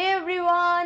Hey everyone.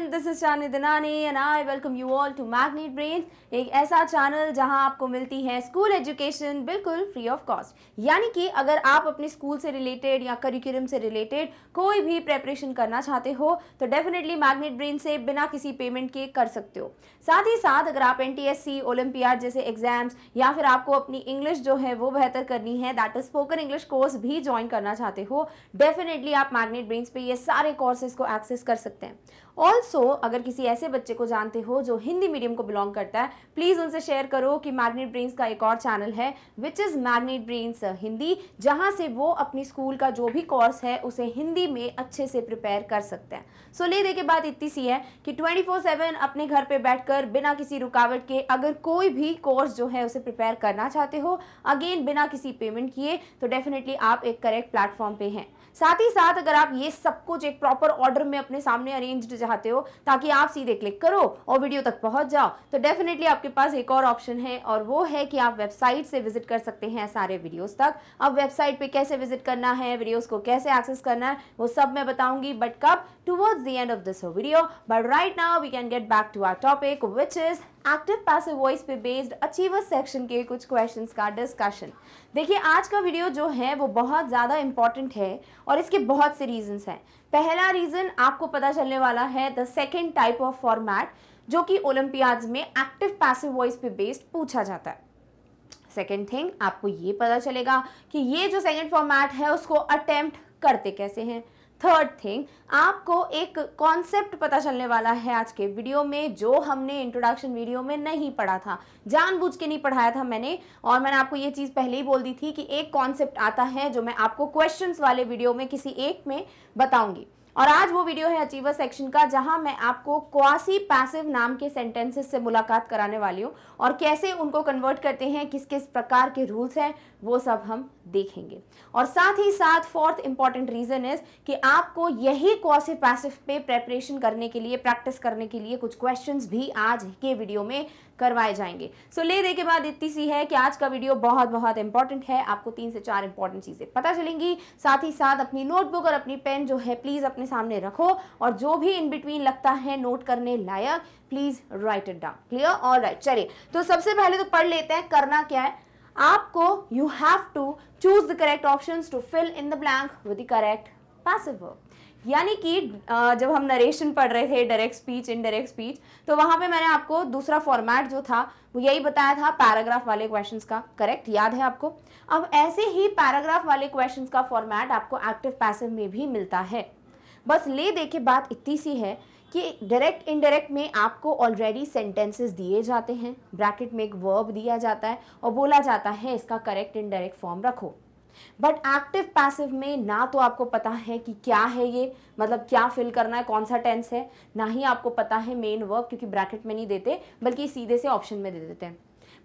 Everyone this is channel दिनानी and I welcome you all to magnet brain एक ऐसा चैनल जहां आपको मिलती है स्कूल एजुकेशन बिल्कुल फ्री ऑफ कॉस्ट यानी कि अगर आप अपने स्कूल से रिलेटेड या करिकुलम से रिलेटेड कोई भी प्रेपरेशन करना चाहते हो तो डेफिनेटली मैग्नेट ब्रेन से बिना किसी पेमेंट के कर सकते हो साथ ही साथ अगर आप एन टी जैसे एग्जाम्स या फिर आपको अपनी इंग्लिश जो है वो बेहतर करनी है that is spoken English course भी ज्वाइन करना चाहते हो डेफिनेटली आप मैग्नेट ब्रेन पे ये सारे कोर्सेज को एक्सेस कर सकते हैं ऑल्सो अगर किसी ऐसे बच्चे को जानते हो जो हिंदी मीडियम को बिलोंग करता है प्लीज़ उनसे शेयर करो कि मैग्नेट ब्रेन्स का एक और चैनल है which is magnet brains Hindi जहाँ से वो अपनी स्कूल का जो भी कोर्स है उसे हिंदी में अच्छे से प्रिपेयर कर सकते हैं सो so, ले दे के बात इतनी सी है कि ट्वेंटी फोर सेवन अपने घर पर बैठ कर बिना किसी रुकावट के अगर कोई भी कोर्स जो है उसे प्रिपेयर करना चाहते हो अगेन बिना किसी पेमेंट किए तो डेफिनेटली आप एक करेक्ट प्लेटफॉर्म पे हैं साथ ही साथ अगर आप ये सब कुछ एक प्रॉपर ऑर्डर में अपने सामने अरेंज्ड चाहते हो ताकि आप सीधे क्लिक करो और वीडियो तक पहुंच जाओ तो डेफिनेटली आपके पास एक और ऑप्शन है और वो है कि आप वेबसाइट से विजिट कर सकते हैं सारे वीडियोस तक अब वेबसाइट पे कैसे विजिट करना है वीडियोस को कैसे एक्सेस करना है वो सब मैं बताऊंगी बट कब towards the end of this video. But right now we can get back to our topic which is active passive voice पे बेस्ड अचीवर सेक्शन के कुछ क्वेश्चन का डिस्कशन देखिए आज का वीडियो जो है वो बहुत ज़्यादा इम्पॉर्टेंट है और इसके बहुत से रीजन्स हैं पहला रीज़न आपको पता चलने वाला है the second type of format जो कि ओलंपियाड्स में एक्टिव पैसिव वॉइस पे बेस्ड पूछा जाता है सेकेंड थिंग आपको ये पता चलेगा कि ये जो सेकेंड फॉर्मैट है उसको अटैम्प्ट करते कैसे हैं थर्ड थिंग आपको एक कॉन्सेप्ट पता चलने वाला है आज के वीडियो में जो हमने इंट्रोडक्शन वीडियो में नहीं पढ़ा था जानबूझ के नहीं पढ़ाया था मैंने और मैंने आपको ये चीज़ पहले ही बोल दी थी कि एक कॉन्सेप्ट आता है जो मैं आपको क्वेश्चंस वाले वीडियो में किसी एक में बताऊंगी और आज वो वीडियो है अचीवर सेक्शन का जहां मैं आपको क्वासी पैसिव नाम के सेंटेंसेस से मुलाकात कराने वाली हूँ और कैसे उनको कन्वर्ट करते हैं किस किस प्रकार के रूल्स हैं वो सब हम देखेंगे और साथ ही साथ फोर्थ इंपॉर्टेंट रीज़न इज़ कि आपको यही क्वासी पैसिव पे प्रेपरेशन करने के लिए प्रैक्टिस करने के लिए कुछ क्वेश्चन भी आज के वीडियो में करवाए जाएंगे सो so, ले दे के बाद इतनी सी है कि आज का वीडियो बहुत बहुत इंपॉर्टेंट है आपको तीन से चार इंपॉर्टेंट चीज़ें पता चलेंगी साथ ही साथ अपनी नोटबुक और अपनी पेन जो है प्लीज़ अपने सामने रखो और जो भी इन बिटवीन लगता है नोट करने लायक please write it down clear और राइट चलिए तो सबसे पहले तो पढ़ लेते हैं करना क्या है आपको you have to choose the correct option to fill in the blank with the correct passive verb यानी कि जब हम नरेशन पढ़ रहे थे डायरेक्ट स्पीच इनडायरेक्ट स्पीच तो वहाँ पे मैंने आपको दूसरा फॉर्मेट जो था वो यही बताया था पैराग्राफ वाले क्वेश्चंस का करेक्ट याद है आपको अब ऐसे ही पैराग्राफ वाले क्वेश्चंस का फॉर्मेट आपको एक्टिव पैसिव में भी मिलता है बस ले दे के बात इतनी सी है कि डायरेक्ट इनडायरेक्ट में आपको ऑलरेडी सेंटेंसेस दिए जाते हैं ब्रैकेट में एक वर्ब दिया जाता है और बोला जाता है इसका करेक्ट इनडायरेक्ट फॉर्म रखो बट एक्टिव पैसिव में ना तो आपको पता है कि क्या है ये मतलब क्या फिल करना है कौन सा टेंस है ना ही आपको पता है मेन वर्क क्योंकि ब्रैकेट में नहीं देते बल्कि सीधे से ऑप्शन में दे देते हैं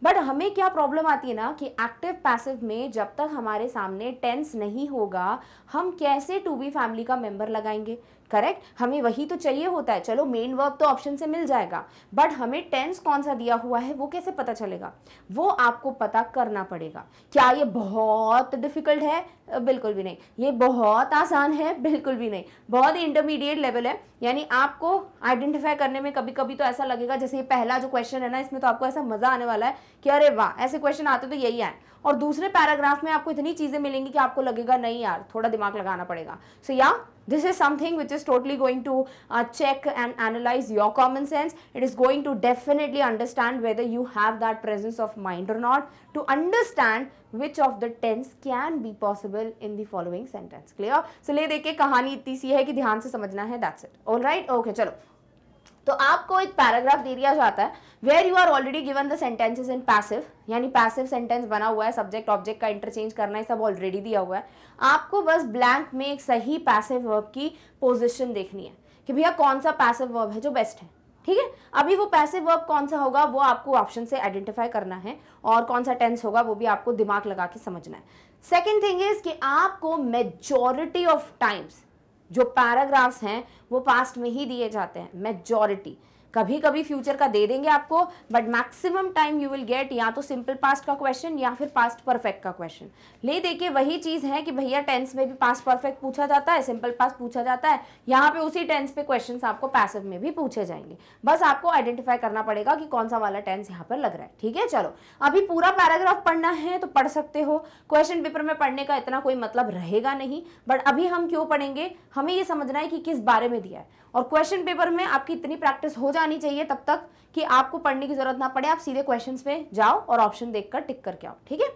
बट हमें क्या प्रॉब्लम आती है ना कि एक्टिव पैसिव में जब तक हमारे सामने टेंस नहीं होगा हम कैसे टू बी फैमिली का मेंबर लगाएंगे करेक्ट हमें वही तो चाहिए होता है चलो मेन वर्ब तो ऑप्शन से मिल जाएगा बट हमें टेंस कौन सा दिया हुआ है वो कैसे पता चलेगा वो आपको पता करना पड़ेगा क्या ये बहुत डिफिकल्ट है बिल्कुल भी नहीं ये बहुत आसान है बिल्कुल भी नहीं बहुत इंटरमीडिएट लेवल है यानी आपको आइडेंटिफाई करने में कभी कभी तो ऐसा लगेगा जैसे ये पहला जो क्वेश्चन है ना इसमें तो आपको ऐसा मजा आने वाला है कि अरे वाह ऐसे क्वेश्चन आते तो यही आए और दूसरे पैराग्राफ में आपको इतनी चीज़ें मिलेंगी कि आपको लगेगा नहीं यार थोड़ा दिमाग लगाना पड़ेगा सो so, या This is something which is totally going to uh, check and analyze your common sense. It is going to definitely understand whether you have that presence of mind or not to understand which of the tense can be possible in the following sentence. Clear? So, ले देखे कहानी इतनी सी है कि ध्यान से समझना है. That's it. All right? Okay, चलो. तो आपको एक पैराग्राफ दे दिया जाता है where you are already given the sentences in passive यानी पैसिव सेंटेंस बना हुआ है सब्जेक्ट ऑब्जेक्ट का इंटरचेंज करना है सब ऑलरेडी दिया हुआ है आपको बस ब्लैंक में एक सही पैसिव वर्ब की पोजिशन देखनी है कि भैया कौन सा पैसिव वर्ब है जो बेस्ट है ठीक है अभी वो पैसिव वर्ब कौन सा होगा वो आपको ऑप्शन से आइडेंटिफाई करना है और कौन सा टेंस होगा वो भी आपको दिमाग लगा के समझना है सेकेंड थिंग इज कि आपको मेजोरिटी ऑफ टाइम्स जो पैराग्राफ्स हैं वो पास्ट में ही दिए जाते हैं मेजॉरिटी कभी कभी फ्यूचर का दे देंगे आपको but maximum time you will get या तो सिंपल पास्ट का क्वेश्चन या फिर पास्ट परफेक्ट का क्वेश्चन ले देखिए वही चीज़ है कि भैया टेंस में भी पास्ट परफेक्ट पूछा जाता है सिंपल पास्ट पूछा जाता है यहाँ पे उसी टेंस पे क्वेश्चन आपको पैसिव में भी पूछे जाएंगे बस आपको आइडेंटिफाई करना पड़ेगा कि कौन सा वाला टेंस यहाँ पर लग रहा है ठीक है चलो अभी पूरा पैराग्राफ पढ़ना है तो पढ़ सकते हो क्वेश्चन पेपर में पढ़ने का इतना कोई मतलब रहेगा नहीं बट अभी हम क्यों पढ़ेंगे हमें ये समझना है कि किस बारे में दिया है और क्वेश्चन पेपर में आपकी इतनी प्रैक्टिस हो जानी चाहिए तब तक कि आपको पढ़ने की जरूरत ना पड़े आप सीधे क्वेश्चन में जाओ और ऑप्शन देखकर टिक करके आओ ठीक है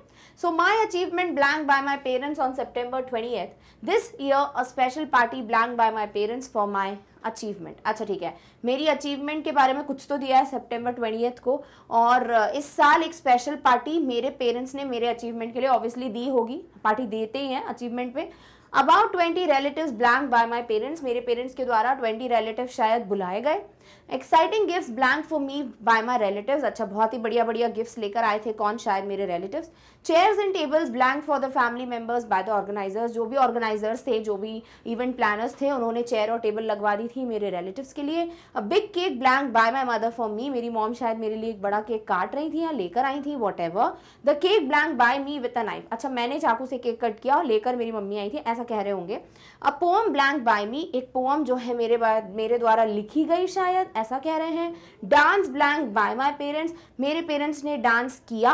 so my achievement blank by my parents on September twenty eighth this year a special party blank by my parents for my achievement अच्छा ठीक है मेरी अचीवमेंट के बारे में कुछ तो दिया है सेप्टेम्बर ट्वेंटी को और इस साल एक स्पेशल पार्टी मेरे पेरेंट्स ने मेरे अचीवमेंट के लिए ऑब्वियसली दी होगी पार्टी देते ही हैं अचीवमेंट पे about twenty relative blank by my parents मेरे पेरेंट्स के द्वारा ट्वेंटी रिलेटिव शायद बुलाए गए exciting gift blank for me by my relative अच्छा बहुत ही बढ़िया बढ़िया गिफ्ट लेकर आए थे कौन शायद मेरे relative chairs and tables blank for the family members by the organisers जो भी ऑर्गेनाइजर्स थे जो भी इवेंट प्लानर्स थे उन्होंने चेयर और टेबल लगवा दी थी मेरे रिलेटिव के लिए a big cake blank by my mother for me मेरी मॉम शायद मेरे लिए एक बड़ा केक काट रही थी या लेकर आई थी whatever the cake blank by me with a knife अच्छा मैंने चाकू से केक कट किया और लेकर मेरी मम्मी आई थी ऐसा कह रहे होंगे a poem blank by me एक पोम जो है मेरे मेरे द्वारा लिखी गई शायद ऐसा कह रहे हैं dance blank by my parents मेरे पेरेंट्स ने डांस किया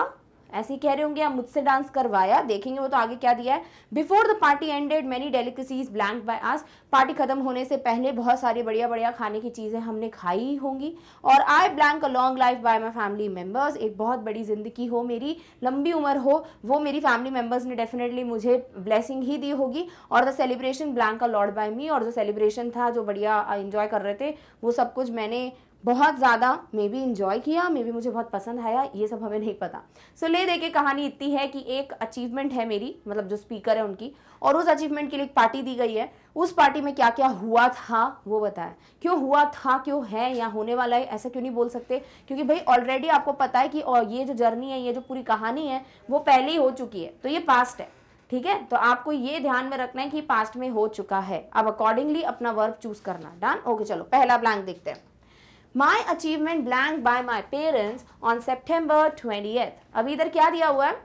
ऐसे ही कह रहे होंगे मुझसे डांस करवाया देखेंगे वो तो आगे क्या दिया है before the party ended many delicacies blank by us party खत्म होने से पहले बहुत सारी बढ़िया बढ़िया खाने की चीज़ें हमने खाई होंगी और I blank a long life by my family members एक बहुत बड़ी ज़िंदगी हो मेरी लंबी उम्र हो वो मेरी फैमिली मेम्बर्स ने डेफिनेटली मुझे ब्लेसिंग ही दी होगी और the celebration blank a lot by me और जो सेलिब्रेशन था जो बढ़िया इन्जॉय uh, कर रहे थे वो सब कुछ मैंने बहुत ज़्यादा मे बी इन्जॉय किया मे बी मुझे बहुत पसंद आया ये सब हमें नहीं पता सो so, ले दे के कहानी इतनी है कि एक अचीवमेंट है मेरी मतलब जो स्पीकर है उनकी और उस अचीवमेंट के लिए एक पार्टी दी गई है उस पार्टी में क्या क्या हुआ था वो बताया क्यों हुआ था क्यों है या होने वाला है ऐसा क्यों नहीं बोल सकते क्योंकि भाई ऑलरेडी आपको पता है कि ये जो जर्नी है ये जो पूरी कहानी है वो पहले ही हो चुकी है तो ये पास्ट है ठीक है तो आपको ये ध्यान में रखना है कि पास्ट में हो चुका है अब अकॉर्डिंगली अपना वर्ब चूज करना डन ओके चलो पहला ब्लैंक देखते हैं my achievement blank by my parents on September twenty अभी इधर क्या दिया हुआ है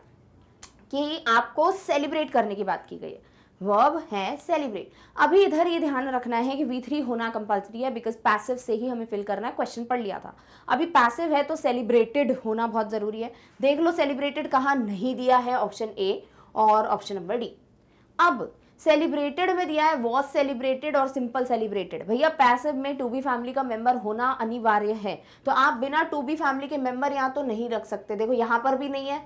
कि आपको सेलिब्रेट करने की बात की गई है वर्ब है सेलिब्रेट अभी इधर ये ध्यान रखना है कि वी थ्री होना कंपलसरी है बिकॉज पैसिव से ही हमें फिल करना है क्वेश्चन पढ़ लिया था अभी पैसिव है तो सेलिब्रेटेड होना बहुत ज़रूरी है देख लो सेलिब्रेटेड कहाँ नहीं दिया है ऑप्शन ए और ऑप्शन नंबर डी अब सेलिब्रेटेड में दिया है वॉज सेलिब्रेटेड और सिंपल सेलिब्रेटेड भैया पैसिव में टू बी फैमिली का मेंबर होना अनिवार्य है तो आप बिना टू बी फैमिली के मेंबर यहाँ तो नहीं रख सकते देखो यहाँ पर भी नहीं है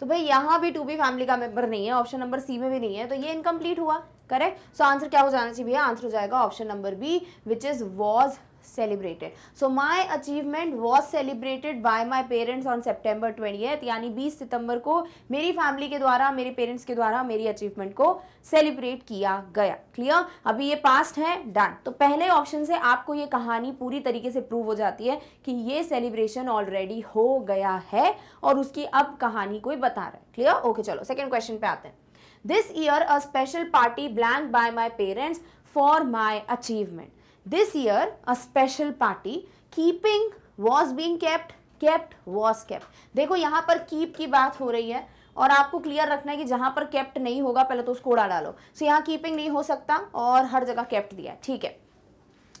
तो भाई यहाँ भी टू बी फैमिली का मेंबर नहीं है ऑप्शन नंबर सी में भी नहीं है तो ये इनकम्प्लीट हुआ करेक्ट सो आंसर क्या हो जाना चाहिए भैया आंसर हो जाएगा option number B which is was celebrated so my achievement was celebrated by my parents on September twenty यानी 20 सितंबर को मेरी फैमिली के द्वारा मेरे पेरेंट्स के द्वारा मेरी अचीवमेंट को सेलिब्रेट किया गया क्लियर अभी ये पास्ट है डन तो पहले ऑप्शन से आपको ये कहानी पूरी तरीके से प्रूव हो जाती है कि ये सेलिब्रेशन ऑलरेडी हो गया है और उसकी अब कहानी कोई बता रहा है क्लियर ओके चलो सेकेंड क्वेश्चन पे आते हैं this year a special party blank by my parents for my achievement This year, a special party, keeping was being kept, kept was kept. देखो यहाँ पर keep की बात हो रही है और आपको क्लियर रखना है कि जहां पर केप्ट नहीं होगा पहले तो उसको उड़ा डालो सो so, यहाँ कीपिंग नहीं हो सकता और हर जगह केप्ट दिया है ठीक है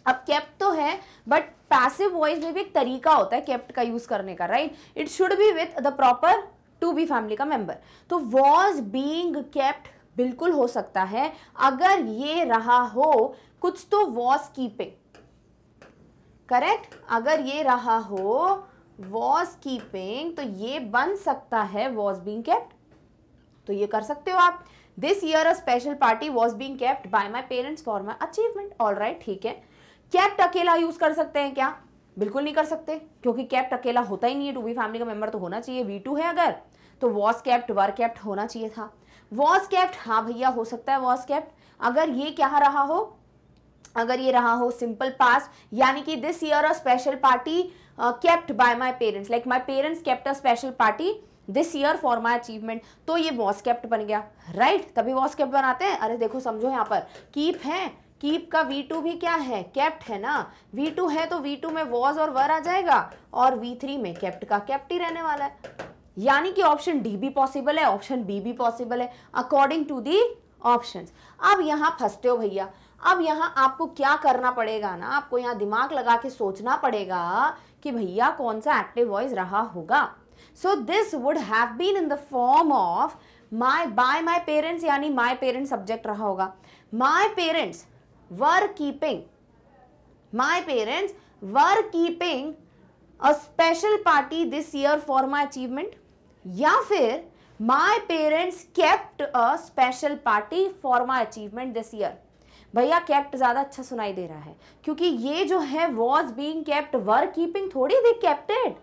अब केप्ट तो है बट पैसिव वॉइस में भी एक तरीका होता है केप्ट का यूज़ करने का right it should be with the proper to be family का मेंबर तो वॉज बींग केप्ट बिल्कुल हो सकता है अगर ये रहा हो कुछ तो वॉज कीपिंग करेक्ट अगर ये रहा हो वॉज कीपिंग तो ये बन सकता है वॉज बींग केप्ट तो ये कर सकते हो आप this year a special party was being kept by my parents for my achievement all right ठीक है कैप्ट अकेला यूज कर सकते हैं क्या बिल्कुल नहीं कर सकते क्योंकि कैप्ट अकेला होता ही नहीं है टू बी फैमिली का मेंबर तो होना चाहिए वी टू है अगर तो वॉज कैप्ट वर कैप्ट होना चाहिए था वॉज कैप्ट हाँ भैया हो सकता है वॉज कैप्ट अगर ये क्या रहा हो अगर ये रहा हो सिंपल पास यानी कि this year a special party kept by my parents like my parents kept a special party this year for my achievement तो ये वॉस कैप्ट बन गया राइट right? तभी वॉस कैप्ट बनाते हैं अरे देखो समझो यहाँ पर कीप है कीप का वी टू भी क्या है कैप्ट है ना वी टू है तो वी टू में वॉज और वर आ जाएगा और वी थ्री में कैप्ट का कैप्ट ही रहने वाला है यानी कि ऑप्शन डी भी पॉसिबल है ऑप्शन बी भी पॉसिबल है अकॉर्डिंग टू दी ऑप्शंस अब यहाँ फंसते हो भैया अब यहाँ आपको क्या करना पड़ेगा ना आपको यहाँ दिमाग लगा के सोचना पड़ेगा कि भैया कौन सा एक्टिव वॉइस रहा होगा so this would have been in the form of my by my parents यानी माई पेरेंट्स सब्जेक्ट रहा होगा my parents were keeping my parents were keeping a special party this year for my achievement या फिर my parents kept a special party for my achievement this year भैया kept ज़्यादा अच्छा सुनाई दे रहा है क्योंकि ये जो है was being kept were keeping थोड़ी they kepted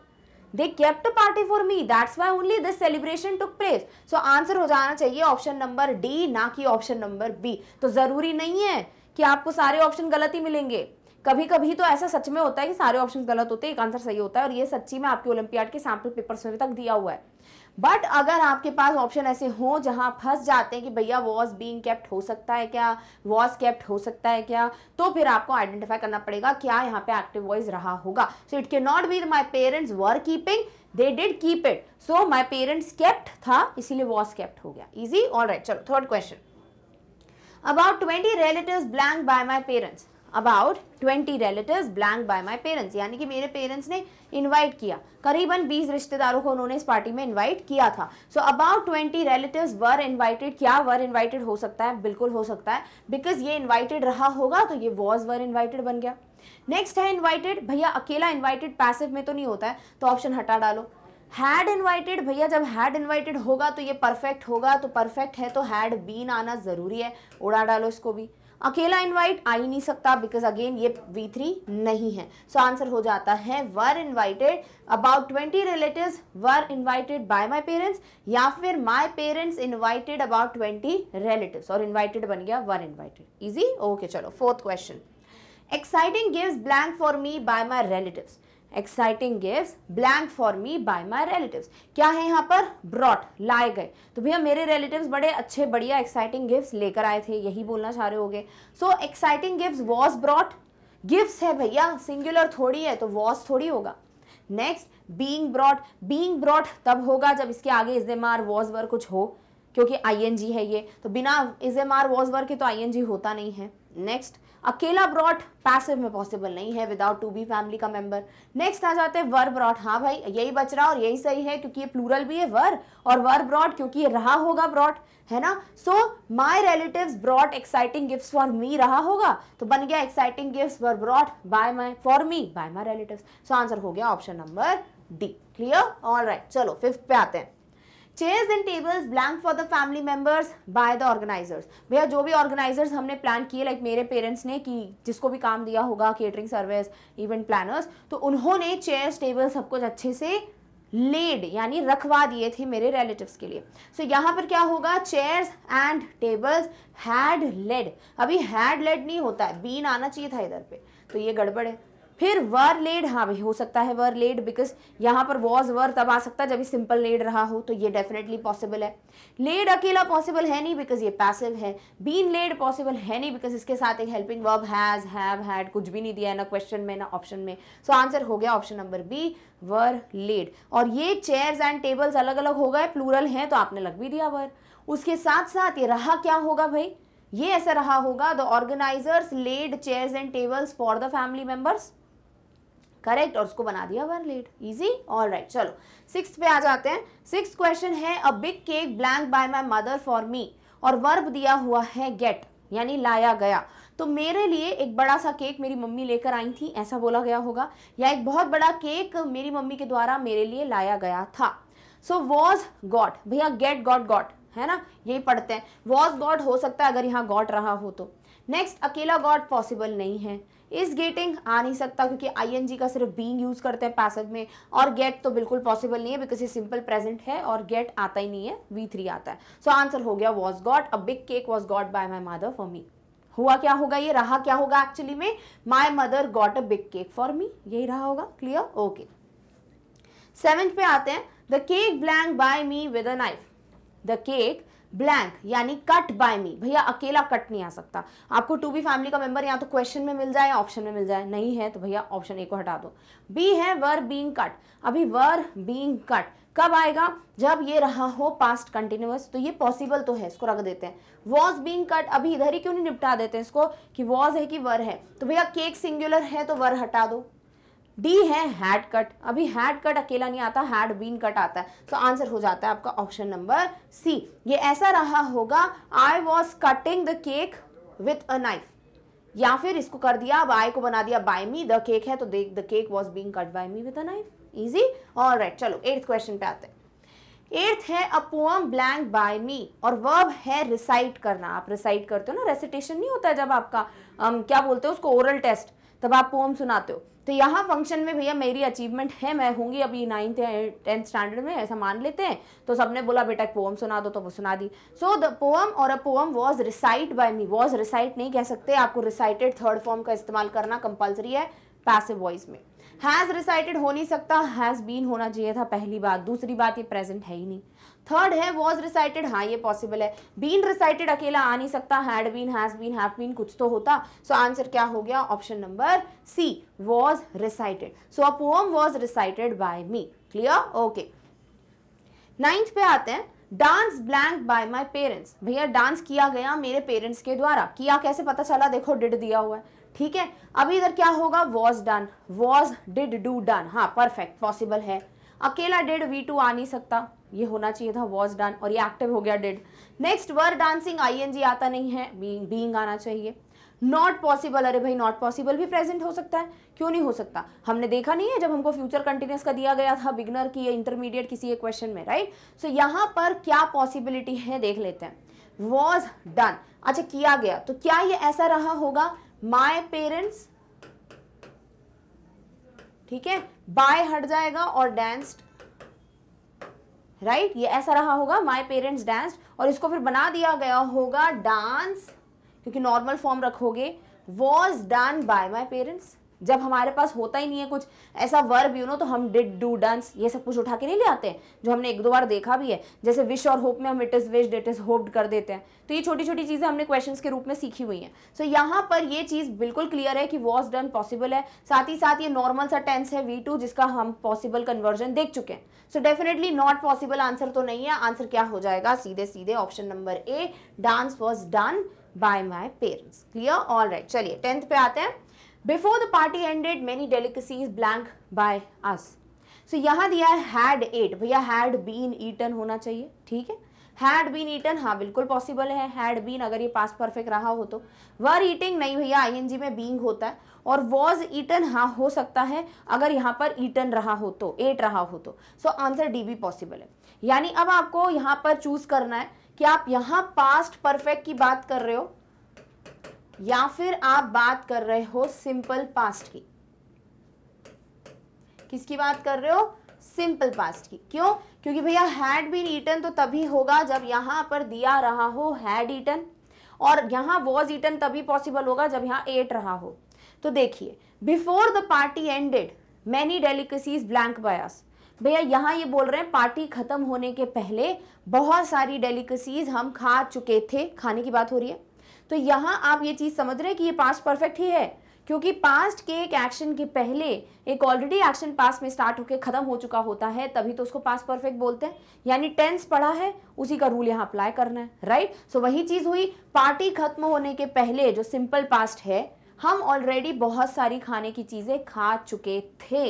they kept party for me that's why only this celebration took place so answer हो जाना चाहिए ऑप्शन नंबर डी ना कि ऑप्शन नंबर बी तो ज़रूरी नहीं है कि आपको सारे ऑप्शन गलत ही मिलेंगे कभी कभी तो ऐसा सच में होता है कि सारे ऑप्शन गलत होते हैं एक आंसर सही होता है और ये सच्ची में आपके ओलंपियाड के सैम्पल पेपर्स में तक दिया हुआ है बट अगर आपके पास ऑप्शन ऐसे हो जहां फंस जाते हैं कि भैया वॉज बींग कैप्ट हो सकता है क्या वॉज कैप्ट हो सकता है क्या तो फिर आपको आइडेंटिफाई करना पड़ेगा क्या यहाँ पे एक्टिव वॉइस रहा होगा so it can not be my parents were keeping they did keep it so my parents kept था इसीलिए वॉज कैप्ट हो गया इजी ऑल राइट चलो third question about twenty relative blank by my parents about twenty relative blank by my parents यानी कि मेरे parents ने invite किया करीबन बीस रिश्तेदारों को उन्होंने इस पार्टी में इन्वाइट किया था so about twenty relative were invited क्या वर इन्वाइटेड हो सकता है बिल्कुल हो सकता है बिकॉज ये इन्वाइटेड रहा होगा तो ये वॉज वर इन्वाइटेड बन गया नेक्स्ट है इन्वाइटेड भैया अकेला इन्वाइटेड पैसिव में तो नहीं होता है तो ऑप्शन हटा डालो हैड इन्वाइटेड भैया जब हैड इन्वाइटेड होगा तो ये परफेक्ट होगा तो परफेक्ट है तो हैड बीन आना ज़रूरी है उड़ा डालो इसको भी अकेला इनवाइट आ ही नहीं सकता बिकॉज अगेन ये V3 नहीं है सो so आंसर हो जाता है were invited about twenty relative were invited by my parents या फिर my parents invited about twenty relative और इनवाइटेड बन गया वर इनवाइटेड इजी ओके चलो fourth question exciting gives blank for me by my relatives exciting gift blank for me by my relatives क्या है यहाँ पर ब्रॉट लाए गए तो भैया मेरे रिलेटिव्स बड़े अच्छे बढ़िया एक्साइटिंग गिफ्ट लेकर आए थे यही बोलना चाह रहे हो गए so exciting gift was brought gift है भैया सिंगुलर थोड़ी है तो वॉज थोड़ी होगा next being brought being brought तब होगा जब इसके आगे is am are was were कुछ हो क्योंकि आई एन जी है ये तो बिना is am are was were के तो आई एन जी होता नहीं है नेक्स्ट अकेला ब्रॉड पैसिव में पॉसिबल नहीं है विदाउट टू बी फैमिली का मेंबर नेक्स्ट आ जाते हैं वर ब्रॉड हाँ भाई यही बच रहा और यही सही है क्योंकि ये प्लूरल भी है वर और वर ब्रॉड क्योंकि ये रहा होगा ब्रॉड है ना so my relatives brought exciting gift for me रहा होगा तो बन गया exciting gift were brought by my for me by my relative so answer हो गया option number D clear all right चलो फिफ्थ पे आते हैं chairs and tables blank for the family members by the organisers भैया जो भी organisers हमने प्लान किए लाइक मेरे पेरेंट्स ने कि जिसको भी काम दिया होगा केटरिंग सर्विस इवेंट प्लानर्स तो उन्होंने चेयर्स टेबल्स सब कुछ अच्छे से लेड यानी रखवा दिए थे मेरे रिलेटिव्स के लिए सो so, यहाँ पर क्या होगा chairs and tables had laid अभी हैड लेड नहीं होता है बीन आना चाहिए था इधर पे तो ये गड़बड़ है फिर वर लेड हाँ भाई हो सकता है वर लेड बिकॉज यहाँ पर वॉज वर तब आ सकता है जब सिंपल लेड रहा हो तो ये डेफिनेटली पॉसिबल है लेड अकेला पॉसिबल है नहीं बिकॉज ये पैसिव है बीन लेड पॉसिबल है नहीं बिकॉज इसके साथ एक helping verb has have had कुछ भी नहीं दिया है ना क्वेश्चन में ना ऑप्शन में सो so, आंसर हो गया option number B were laid और ये चेयर्स एंड टेबल्स अलग अलग हो गए प्लूरल हैं तो आपने लग भी दिया वर उसके साथ साथ ये रहा क्या होगा भाई ये ऐसा रहा होगा the organisers laid chairs and tables for the family members correct और उसको बना दिया were laid easy all right चलो सिक्स पे आ जाते हैं सिक्स क्वेश्चन है a big cake blank by my mother for me और वर्ब दिया हुआ है गेट यानी लाया गया तो मेरे लिए एक बड़ा सा केक मेरी मम्मी लेकर आई थी ऐसा बोला गया होगा या एक बहुत बड़ा केक मेरी मम्मी के द्वारा मेरे लिए लाया गया था सो वॉज गॉड भैया गेट गॉड गॉड है ना यही पढ़ते हैं वॉज गॉड हो सकता है अगर यहाँ गॉड रहा हो तो नेक्स्ट अकेला गॉड पॉसिबल नहीं है इस गेटिंग आ नहीं सकता क्योंकि आईएनजी का सिर्फ बीइंग यूज करते हैं पैसेज में और गेट तो बिल्कुल पॉसिबल नहीं है बिकॉज ये सिंपल प्रेजेंट है और गेट आता ही नहीं है वी थ्री आता है सो so, आंसर हो गया was got a big cake was got by my mother for me हुआ क्या होगा ये रहा क्या होगा एक्चुअली में my mother got a big cake for me यही रहा होगा क्लियर ओके सेवेंथ पे आते हैं the cake blank by me with a knife the cake blank यानी कट बाय मी भैया अकेला कट नहीं आ सकता आपको टू बी फैमिली का मेंबर या तो क्वेश्चन में मिल जाए ऑप्शन में मिल जाए नहीं है तो भैया ऑप्शन ए को हटा दो बी है वर बींग कट अभी वर बींग कट कब आएगा जब ये रहा हो पास्ट कंटिन्यूस तो ये पॉसिबल तो है इसको रख देते हैं वॉज बींग कट अभी इधर ही क्यों नहीं निपटा देते हैं इसको कि वॉज है कि वर है तो भैया केक सिंगुलर है तो वर हटा दो डी है हैड कट अभी हैड कट अकेला नहीं आता हैड बीन कट आता है तो so, आंसर हो जाता है आपका ऑप्शन नंबर सी ये ऐसा रहा होगा I was cutting the cake with a knife या फिर इसको कर दिया अब आई को बना दिया बाय मी द केक है तो the cake was being cut by me with a knife easy all right चलो एट्थ क्वेश्चन पे आते हैं एर्थ है a poem blank by me और वर्ब है रिसाइट करना आप रिसाइट करते हो ना रेसिटेशन नहीं होता है जब आपका um, क्या बोलते हो उसको ओरल टेस्ट तब आप पोअम सुनाते हो तो यहाँ फंक्शन में भैया मेरी अचीवमेंट है मैं होंगी अभी नाइन्थ या टेंथ स्टैंडर्ड में ऐसा मान लेते हैं तो सबने बोला बेटा एक पोम सुना दो तो वो सुना दी सो द पोम और a poem was recite by me was recite नहीं कह सकते आपको रिसाइटेड थर्ड फॉर्म का इस्तेमाल करना कंपल्सरी है पैसिव वॉइस में हैज़ रिसाइटेड हो नहीं सकता हैज़ बीन होना चाहिए था पहली बात दूसरी बात ये प्रेजेंट है ही नहीं थर्ड है वॉज रिसाइटेड हाँ ये पॉसिबल है बीन रिसाइटेड अकेला आ नहीं सकता had been has been have been कुछ तो होता सो so, आंसर क्या हो गया option number C was recited so a poem was recited by me clear okay ninth पे आते हैं dance blank by my parents भैया डांस किया गया मेरे पेरेंट्स के द्वारा किया कैसे पता चला देखो डिड दिया हुआ है ठीक है अभी इधर क्या होगा was done was did do done हाँ परफेक्ट पॉसिबल है अकेला डेड वी टू आ नहीं सकता ये होना चाहिए था वॉज डन और ये एक्टिव हो गया did next word dancing ING आता नहीं है बींग आना चाहिए नॉट पॉसिबल अरे भाई नॉट पॉसिबल भी प्रेजेंट हो सकता है क्यों नहीं हो सकता हमने देखा नहीं है जब हमको फ्यूचर कंटिन्यूस का दिया गया था बिगनर की या इंटरमीडिएट किसी एक क्वेश्चन में राइट सो so, यहाँ पर क्या पॉसिबिलिटी है देख लेते हैं वॉज डन अच्छा किया गया तो क्या ये ऐसा रहा होगा माय पेरेंट्स ठीक है बाय हट जाएगा और डांस्ड राइट right? ये ऐसा रहा होगा माय पेरेंट्स डांस और इसको फिर बना दिया गया होगा डांस क्योंकि नॉर्मल फॉर्म रखोगे was done by my parents जब हमारे पास होता ही नहीं है कुछ ऐसा वर्ब यू नो तो हम डिड डू डंस ये सब कुछ उठा के नहीं ले आते हैं जो हमने एक दो बार देखा भी है जैसे विश और होप में हम it is wish did is hoped कर देते हैं तो ये छोटी छोटी चीज़ें हमने क्वेश्चन के रूप में सीखी हुई हैं सो so, यहाँ पर ये चीज़ बिल्कुल क्लियर है कि वॉज डन पॉसिबल है साथ ही साथ ये नॉर्मल सा टेंस है वी जिसका हम पॉसिबल कन्वर्जन देख चुके हैं so definitely not possible answer तो नहीं है आंसर क्या हो जाएगा सीधे सीधे option number A dance was done by my parents clear all right चलिए टेंथ पे आते हैं before the party ended many delicacies blank by us so यहाँ दिया है हैड एट भैया हैड बीन ईटन होना चाहिए ठीक है हैड बीन ईटन हाँ बिल्कुल पॉसिबल है हैड बीन अगर ये पास परफेक्ट रहा हो तो वर ईटिंग नहीं भैया आईएनजी में बींग होता है और वॉज ईटन हाँ हो सकता है अगर यहाँ पर ईटन रहा हो तो एट रहा हो तो सो आंसर डी भी पॉसिबल है यानी अब आपको यहाँ पर चूज करना है कि आप यहाँ पास्ट परफेक्ट की बात कर रहे हो या फिर आप बात कर रहे हो सिंपल पास्ट की किसकी बात कर रहे हो सिंपल पास्ट की क्यों क्योंकि भैया हैड बीन ईटन तो तभी होगा जब यहां पर दिया रहा हो हैड ईटन और यहां वॉज ईटन तभी पॉसिबल होगा जब यहाँ एट रहा हो तो देखिए before the party ended many delicacies blank by us भैया यहाँ ये बोल रहे हैं पार्टी खत्म होने के पहले बहुत सारी डेलीकेसीज हम खा चुके थे खाने की बात हो रही है तो यहाँ आप ये चीज़ समझ रहे हैं कि ये पास्ट परफेक्ट ही है क्योंकि पास्ट के एक एक्शन के पहले एक ऑलरेडी एक्शन पास्ट में स्टार्ट होकर खत्म हो चुका होता है तभी तो उसको पास्ट परफेक्ट बोलते हैं यानी टेंस पढ़ा है उसी का रूल यहाँ अप्लाई करना है राइट सो so, वही चीज़ हुई पार्टी खत्म होने के पहले जो सिंपल पास्ट है हम ऑलरेडी बहुत सारी खाने की चीज़ें खा चुके थे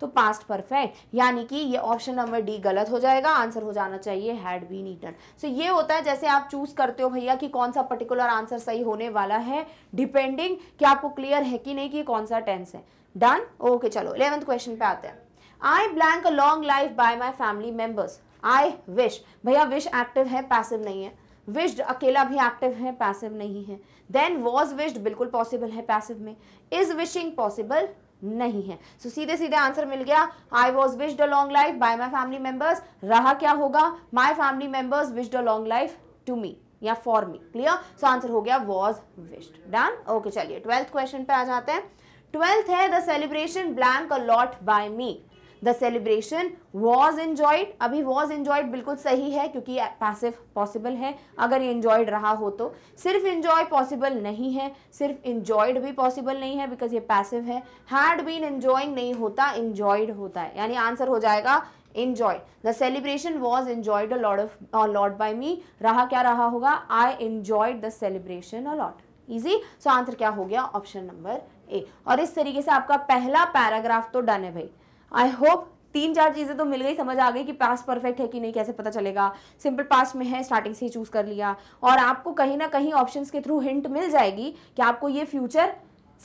तो पास्ट परफेक्ट यानी कि ये ऑप्शन नंबर डी गलत हो जाएगा आंसर हो जाना चाहिए हैड बीन ईटन सो ये होता है जैसे आप चूज करते हो भैया कि कौन सा पर्टिकुलर आंसर सही होने वाला है डिपेंडिंग कि आपको क्लियर है कि नहीं कि कौन सा टेंस है डन ओके okay, चलो इलेवंथ क्वेश्चन पे आते हैं I blank a long life by my family members I wish भैया विश एक्टिव है पैसिव नहीं है विश्ड अकेला भी एक्टिव है पैसिव नहीं है देन वॉज विश्ड बिल्कुल पॉसिबल है पैसिव में इज विशिंग पॉसिबल नहीं है सो so, सीधे सीधे आंसर मिल गया I was wished a long life by my family members रहा क्या होगा my family members wished a long life to me या for me clear so answer हो गया वॉज विश्ड डन ओके चलिए ट्वेल्थ क्वेश्चन पे आ जाते हैं ट्वेल्थ है the celebration blank allot by me the celebration was enjoyed अभी वॉज इंजॉयड बिल्कुल सही है क्योंकि पैसिव पॉसिबल है अगर ये इंजॉयड रहा हो तो सिर्फ इन्जॉय पॉसिबल नहीं है सिर्फ इन्जॉयड भी पॉसिबल नहीं है बिकॉज ये पैसिव है हैड बीन इंजॉइंग नहीं होता इन्जॉयड होता है यानी आंसर हो जाएगा enjoy the celebration was enjoyed lot of lot by me रहा क्या रहा होगा I enjoyed the celebration a lot easy so answer क्या हो गया ऑप्शन नंबर ए और इस तरीके से आपका पहला पैराग्राफ तो डन है भाई आई होप तीन चार चीज़ें तो मिल गई समझ आ गई कि पास परफेक्ट है कि नहीं कैसे पता चलेगा सिंपल पास्ट में है स्टार्टिंग से ही चूज़ कर लिया और आपको कहीं ना कहीं ऑप्शंस के थ्रू हिंट मिल जाएगी कि आपको ये फ्यूचर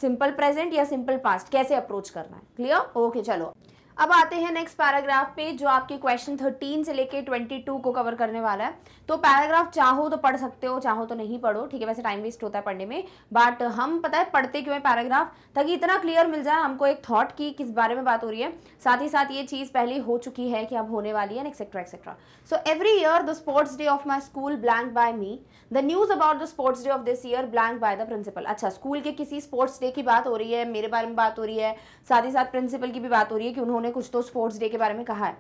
सिंपल प्रेजेंट या सिंपल पास्ट कैसे अप्रोच करना है क्लियर ओके चलो अब आते हैं नेक्स्ट पैराग्राफ पे जो आपके क्वेश्चन थर्टीन से लेके ट्वेंटी टू को कवर करने वाला है तो पैराग्राफ चाहो तो पढ़ सकते हो चाहो तो नहीं पढ़ो ठीक है वैसे टाइम वेस्ट होता है पढ़ने में बट हम पता है पढ़ते क्यों है पैराग्राफ ताकि इतना क्लियर मिल जाए हमको एक थॉट की किस बारे में बात हो रही है साथ ही साथ ये चीज़ पहले हो चुकी है कि अब होने वाली है etcetera etcetera so every year the sports day of my school blank by me the news about the sports day of this year blank by the principal अच्छा स्कूल के किसी स्पोर्ट्स डे की बात हो रही है मेरे बारे में बात हो रही है साथ ही साथ प्रिंसिपल की भी बात हो रही है कि उन्होंने कुछ तो स्पोर्ट्स डे के बारे में कहा है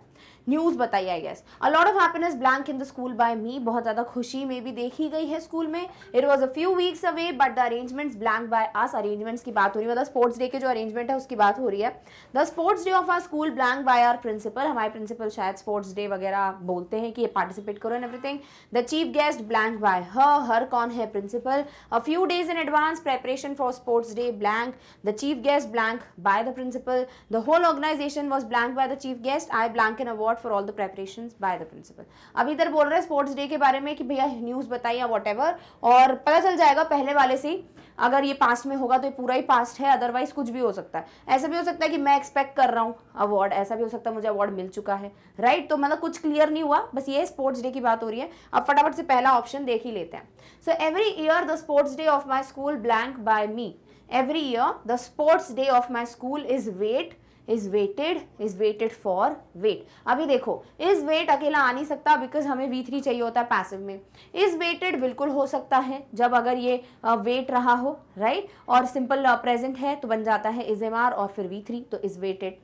न्यूज़ बताई I guess a lot of happiness blank in the school by me बहुत ज़्यादा खुशी में भी देखी गई है स्कूल में it was a few weeks away but the arrangements blank by us arrangements की बात हो रही है मतलब स्पोर्ट्स डे के जो अरेंजमेंट है उसकी बात हो रही है the sports day of our school blank by our principal हमारे प्रिंसिपल शायद स्पोर्ट्स डे वगैरह बोलते हैं कि पार्टिसिपेट करो in everything the chief guest blank by her her कौन है principal a few days in advance preparation for sports day blank the chief guest blank by the principal the whole organisation was blank by the chief guest I blank in award for all the preparation by the principal अब इधर बोल रहे हैं sports day के बारे में कि भैया न्यूज़ बताइए या वॉट और पता चल जाएगा पहले वाले से अगर ये पास्ट में होगा तो ये पूरा ही पास्ट है अदरवाइज कुछ भी हो सकता है ऐसा भी हो सकता है कि मैं एक्सपेक्ट कर रहा हूँ अवार्ड ऐसा भी हो सकता है मुझे अवार्ड मिल चुका है राइट तो मतलब कुछ क्लियर नहीं हुआ बस ये स्पोर्ट्स डे की बात हो रही है अब फटाफट से पहला ऑप्शन देख ही लेते हैं so every year the sports day of my school blank by me every year the sports day of my school is wait is waited is waited for wait अभी देखो इज वेट अकेला आ नहीं सकता बिकॉज हमें we three चाहिए होता है पैसिव में इज वेटेड बिल्कुल हो सकता है जब अगर ये वेट uh, रहा हो राइट right? और सिंपल प्रेजेंट uh, है तो बन जाता है इज एम आर और फिर वी थ्री तो is waited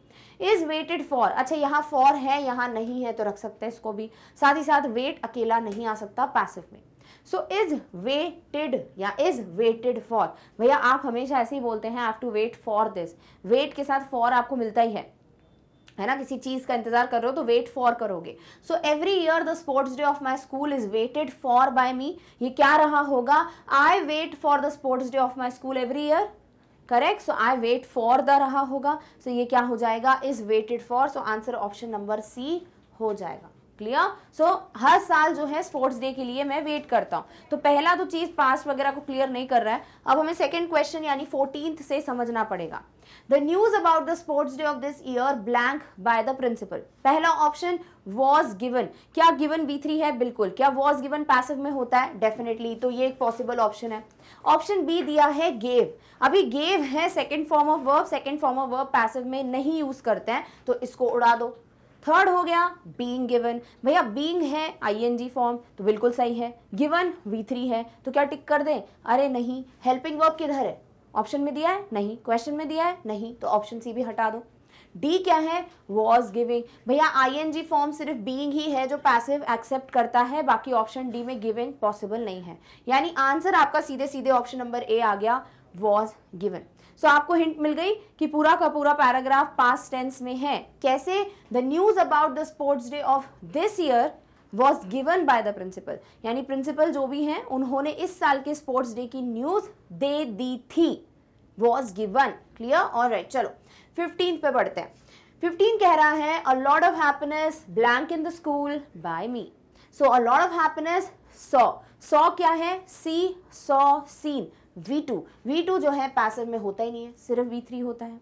is waited for अच्छा यहाँ फॉर है यहाँ नहीं है तो रख सकते हैं इसको भी साथ ही साथ वेट अकेला नहीं आ सकता पैसिव में सो इज वेटेड या इज वेटेड फॉर भैया आप हमेशा ऐसे ही बोलते हैं have to wait for this wait के साथ फॉर आपको मिलता ही है है ना किसी चीज़ का इंतजार कर रहे हो तो वेट फॉर करोगे so every year the sports day of my school is waited for by me ये क्या रहा होगा I wait for the sports day of my school every year correct so I wait for the रहा होगा so so ये क्या हो जाएगा is waited for so answer option number C हो जाएगा क्लियर सो so, हर साल जो है स्पोर्ट्स डे के लिए मैं वेट करता हूँ तो पहला तो चीज़ पास वगैरह को क्लियर नहीं कर रहा है अब हमें सेकेंड क्वेश्चन यानी फोर्टीन से समझना पड़ेगा the news about the sports day of this year blank by the principal पहला ऑप्शन वॉज गिवन क्या गिवन बी थ्री है बिल्कुल क्या वॉज गिवन पैसिव में होता है डेफिनेटली तो ये एक पॉसिबल ऑप्शन है ऑप्शन बी दिया है गेव अभी गेव है second form of verb second form of verb passive में नहीं यूज करते हैं तो इसको उड़ा दो थर्ड हो गया बींग गिवन भैया बींग है आई एन जी फॉर्म तो बिल्कुल सही है गिवन वी थ्री है तो क्या टिक कर दें अरे नहीं हेल्पिंग वर्क किधर है ऑप्शन में दिया है नहीं क्वेश्चन में दिया है नहीं तो ऑप्शन सी भी हटा दो डी क्या है वॉज गिविंग भैया आई एन जी फॉर्म सिर्फ बींग ही है जो पैसिव एक्सेप्ट करता है बाकी ऑप्शन डी में गिविंग पॉसिबल नहीं है यानी आंसर आपका सीधे सीधे ऑप्शन नंबर ए आ गया वॉज गिवन सो so, आपको हिंट मिल गई कि पूरा का पूरा पैराग्राफ पास टेंस में है कैसे the news about the sports day of this year was given by the principal यानी प्रिंसिपल जो भी हैं उन्होंने इस साल के स्पोर्ट्स डे की न्यूज दे दी थी वॉज गिवन क्लियर और राइट चलो फिफ्टीन पे पढ़ते हैं फिफ्टीन कह रहा है a lot of happiness blank in the school by me so a lot of happiness saw saw क्या है सी सॉ सीन V2 V2 जो है पैसिव में होता ही नहीं है सिर्फ V3 होता है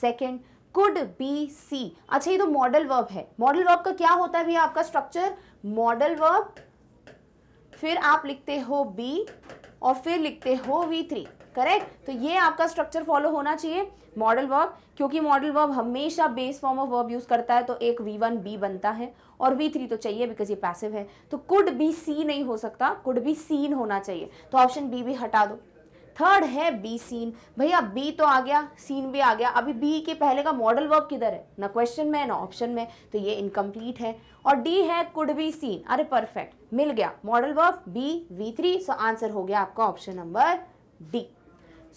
सेकेंड कुड बी सी अच्छा ये तो मॉडल वर्ब है मॉडल वर्ब का क्या होता है भैया आपका स्ट्रक्चर मॉडल वर्ब फिर आप लिखते हो B और फिर लिखते हो V3, करेक्ट तो ये आपका स्ट्रक्चर फॉलो होना चाहिए मॉडल वर्ब क्योंकि मॉडल वर्ब हमेशा base form of verb use करता है तो एक वी वन बी बनता है और वी थ्री तो चाहिए बिकॉज ये पैसिव है तो कुड बी सी नहीं हो सकता कुड बी सीन होना चाहिए तो ऑप्शन बी भी हटा दो थर्ड है बी सीन भैया बी तो आ गया सीन भी आ गया अभी बी के पहले का मॉडल वर्ब किधर है ना क्वेश्चन में ना ऑप्शन में तो ये इनकम्प्लीट है और डी है कुड बी सीन अरे परफेक्ट मिल गया modal verb be V three so answer हो गया आपका option number D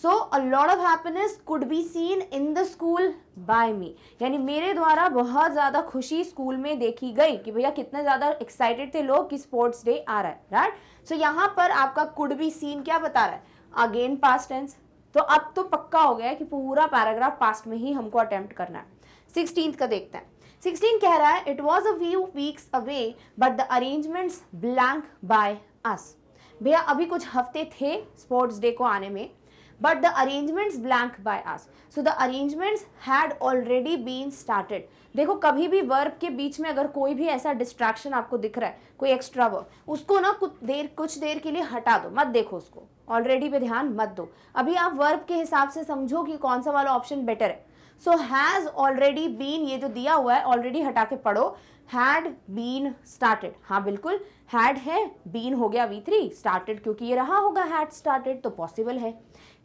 so a lot of happiness could be seen in the school by me यानी मेरे द्वारा बहुत ज़्यादा खुशी स्कूल में देखी गई कि भैया कितने ज़्यादा एक्साइटेड थे लोग कि स्पोर्ट्स डे आ रहा है राइट सो यहाँ पर आपका कुड बी सीन क्या बता रहा है अगेन पास्ट टेंस तो अब तो पक्का हो गया है कि पूरा पैराग्राफ पास्ट में ही हमको अटेम्प्ट करना है सिक्सटीन का देखते हैं सिक्सटीन कह रहा है it was a few weeks away but the arrangements blank by us भैया अभी कुछ हफ्ते थे स्पोर्ट्स डे को आने में but the arrangements blank by us so the arrangements had already been started देखो कभी भी वर्ब के बीच में अगर कोई भी ऐसा डिस्ट्रैक्शन आपको दिख रहा है कोई एक्स्ट्रा वर्ब उसको ना कुछ देर कुछ देर के लिए हटा दो मत देखो उसको ऑलरेडी पे ध्यान मत दो अभी आप वर्ब के हिसाब से समझो कि कौन सा वाला ऑप्शन बेटर है सो हैज़ ऑलरेडी बीन ये जो दिया हुआ है ऑलरेडी हटा के पढ़ो हैड बीन स्टार्टेड हाँ बिल्कुल हैड है बीन हो गया वी थ्री स्टार्टेड क्योंकि ये रहा होगा हैड स्टार्टेड तो पॉसिबल है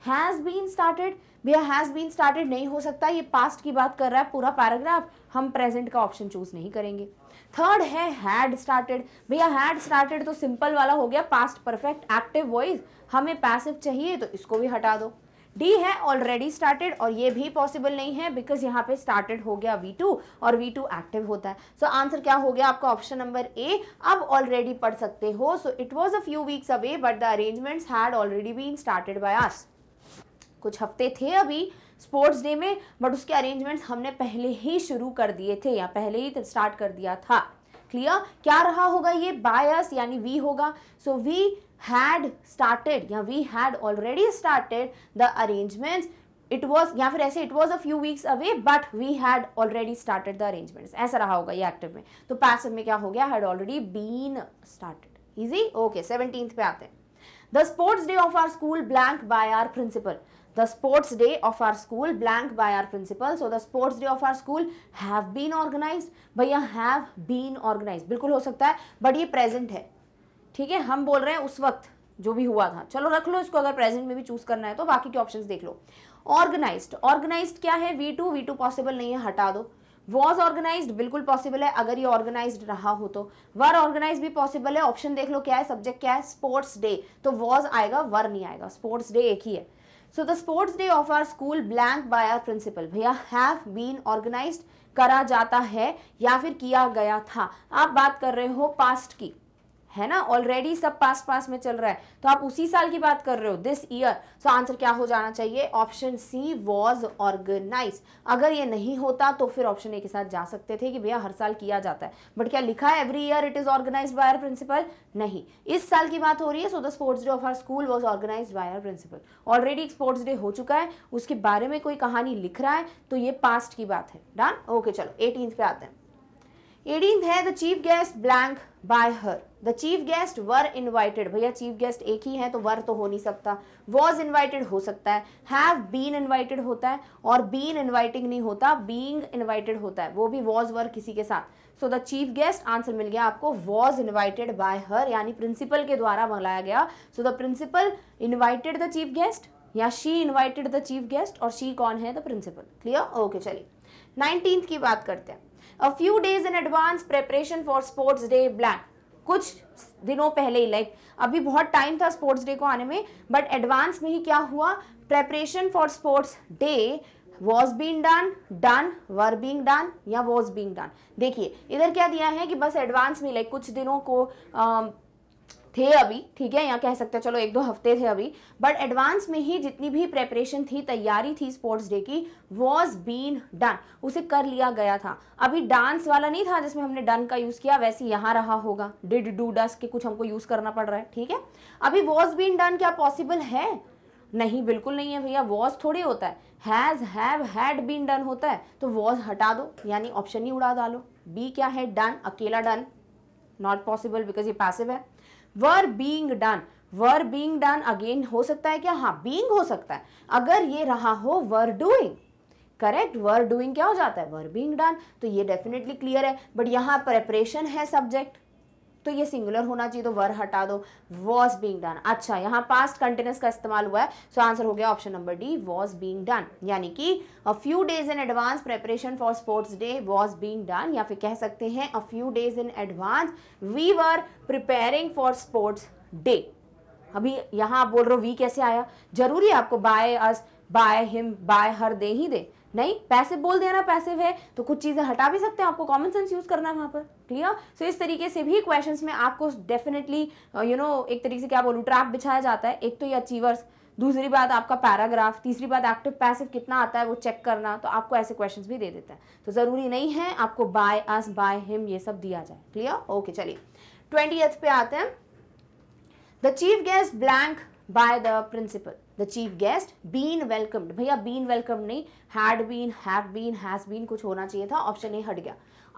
हैज़ बीन स्टार्टेड भैया हैज़ बीन स्टार्टेड नहीं हो सकता ये पास्ट की बात कर रहा है पूरा पैराग्राफ हम प्रेजेंट का ऑप्शन चूज नहीं करेंगे थर्ड है हैड स्टार्टेड भैया हैड स्टार्टेड तो सिंपल वाला हो गया पास्ट परफेक्ट एक्टिव वॉइस हमें पैसिव चाहिए तो इसको भी हटा दो डी है ऑलरेडी स्टार्टेड और ये भी पॉसिबल नहीं है बिकॉज यहाँ पे स्टार्टेड हो गया वी टू और वी टू एक्टिव होता है सो so, आंसर क्या हो गया आपका ऑप्शन नंबर ए अब ऑलरेडी पढ़ सकते हो so it was a few weeks away but the arrangements had already been started by us कुछ हफ्ते थे अभी स्पोर्ट्स डे में बट उसके अरेंजमेंट्स हमने पहले ही शुरू कर दिए थे या पहले ही स्टार्ट कर दिया था क्लियर क्या रहा होगा ये बायस यानी वी होगा सो वी हैड स्टार्टेड या we had already started the arrangements it was या फिर ऐसे it was a few weeks away but we had already started the arrangement ऐसा रहा होगा ये एक्टिव में तो पैसिव में क्या हो गया had already been started easy okay seventeen पे आते हैं the sports day of our school blank by our principal the sports day of our school blank by our principal so the sports day of our school have been organized भैया have been organized बिल्कुल हो सकता है but ये present है ठीक है हम बोल रहे हैं उस वक्त जो भी हुआ था चलो रख लो इसको अगर प्रेजेंट में भी चूज करना है तो बाकी के ऑप्शंस देख लो ऑर्गेनाइज्ड ऑर्गेनाइज्ड क्या है V two V two possible नहीं है हटा दो वॉज ऑर्गेनाइज बिल्कुल पॉसिबल है अगर ये ऑर्गेनाइज रहा हो तो वर ऑर्गेनाइज भी पॉसिबल है ऑप्शन देख लो क्या है सब्जेक्ट क्या है स्पोर्ट्स डे तो वॉज आएगा वर नहीं आएगा स्पोर्ट्स डे एक ही है so the sports day of our school blank by our principal भैया हैव बीन ऑर्गेनाइज करा जाता है या फिर किया गया था आप बात कर रहे हो पास्ट की है ना ऑलरेडी सब पास पास में चल रहा है तो आप उसी साल की बात कर रहे हो दिस ईयर सो आंसर क्या हो जाना चाहिए ऑप्शन सी वॉज ऑर्गेनाइज अगर ये नहीं होता तो फिर ऑप्शन ए के साथ जा सकते थे कि भैया हर साल किया जाता है बट क्या लिखा है every year it is organise by principal नहीं इस साल की बात हो रही है so the sports day of her school was organise by principal already sports day हो चुका है उसके बारे में कोई कहानी लिख रहा है तो ये पास्ट की बात है डन ओके चलो एटीन पे आते हैं एटीन है the chief guest blank by her the chief guest were invited भैया चीफ गेस्ट एक ही है तो वर तो हो नहीं सकता वॉज इन्वाइटेड हो सकता है हैव बीन इन्वाइटेड होता है और बीन इन्वाइटिंग नहीं होता बींग इन्वाइटेड होता है वो भी वॉज वर किसी के साथ so the chief guest answer मिल गया आपको वॉज इन्वाइटेड बाय हर यानी प्रिंसिपल के द्वारा बुलाया गया so the principal invited the chief guest या she invited the chief guest और शी कौन है द प्रिंसिपल क्लियर ओके चलिए नाइनटीन की बात करते हैं a few days in advance preparation for sports day black कुछ दिनों पहले ही लाइक अभी बहुत टाइम था स्पोर्ट्स डे को आने में बट एडवांस में ही क्या हुआ preparation for sports day was being done done were being done या वॉज बींग डन देखिए इधर क्या दिया है कि बस एडवांस में लाइक कुछ दिनों को um, थे अभी ठीक है या कह सकते हैं चलो एक दो हफ्ते थे अभी बट एडवांस में ही जितनी भी प्रेपरेशन थी तैयारी थी स्पोर्ट्स डे की वॉज बीन डन उसे कर लिया गया था अभी डांस वाला नहीं था जिसमें हमने डन का यूज़ किया वैसे यहाँ रहा होगा डिड डू डस के कुछ हमको यूज़ करना पड़ रहा है ठीक है अभी वॉज बीन डन क्या पॉसिबल है नहीं बिल्कुल नहीं है भैया वॉज थोड़ी होता है has have had been done होता है तो वॉज हटा दो यानी ऑप्शन ही उड़ा डालो बी क्या है डन अकेला डन नॉट पॉसिबल बिकॉज ये पैसिव है were being done were being done again हो सकता है क्या हाँ बींग हो सकता है अगर ये रहा हो were doing correct were doing क्या हो जाता है वर बींग डन तो ये डेफिनेटली क्लियर है बट यहाँ प्रेपरेशन है सब्जेक्ट तो ये सिंगुलर होना चाहिए तो वर हटा दो वॉज बींग डन अच्छा यहाँ पास्ट कंटिन्यूस का इस्तेमाल हुआ है सो आंसर हो गया option number D was being done यानी कि a few days in advance preparation for sports day was being done या फिर कह सकते हैं a few days in advance we were preparing for sports day अभी यहाँ आप बोल रहे हो वी कैसे आया जरूरी है आपको by us by him by her दे ही दे नहीं पैसे बोल दिया ना पैसिव है तो कुछ चीज़ें हटा भी सकते हैं आपको कॉमन सेंस यूज़ करना है वहां पर क्लियर सो so, इस तरीके से भी क्वेश्चंस में आपको डेफिनेटली यू नो एक तरीके से क्या बोलू ट्रैप बिछाया जाता है एक तो ये अचीवर्स दूसरी बात आपका पैराग्राफ तीसरी बात एक्टिव पैसिव कितना आता है वो चेक करना तो आपको ऐसे क्वेश्चंस भी दे देता है तो ज़रूरी नहीं है आपको बाय अस बाय हिम ये सब दिया जाए क्लियर ओके चलिए ट्वेंटी पे आते हैं the chief guest blank by the principal the chief guest been welcomed भैया बीन वेलकम नहीं had been have been has been कुछ होना चाहिए था ऑप्शन ए हट गया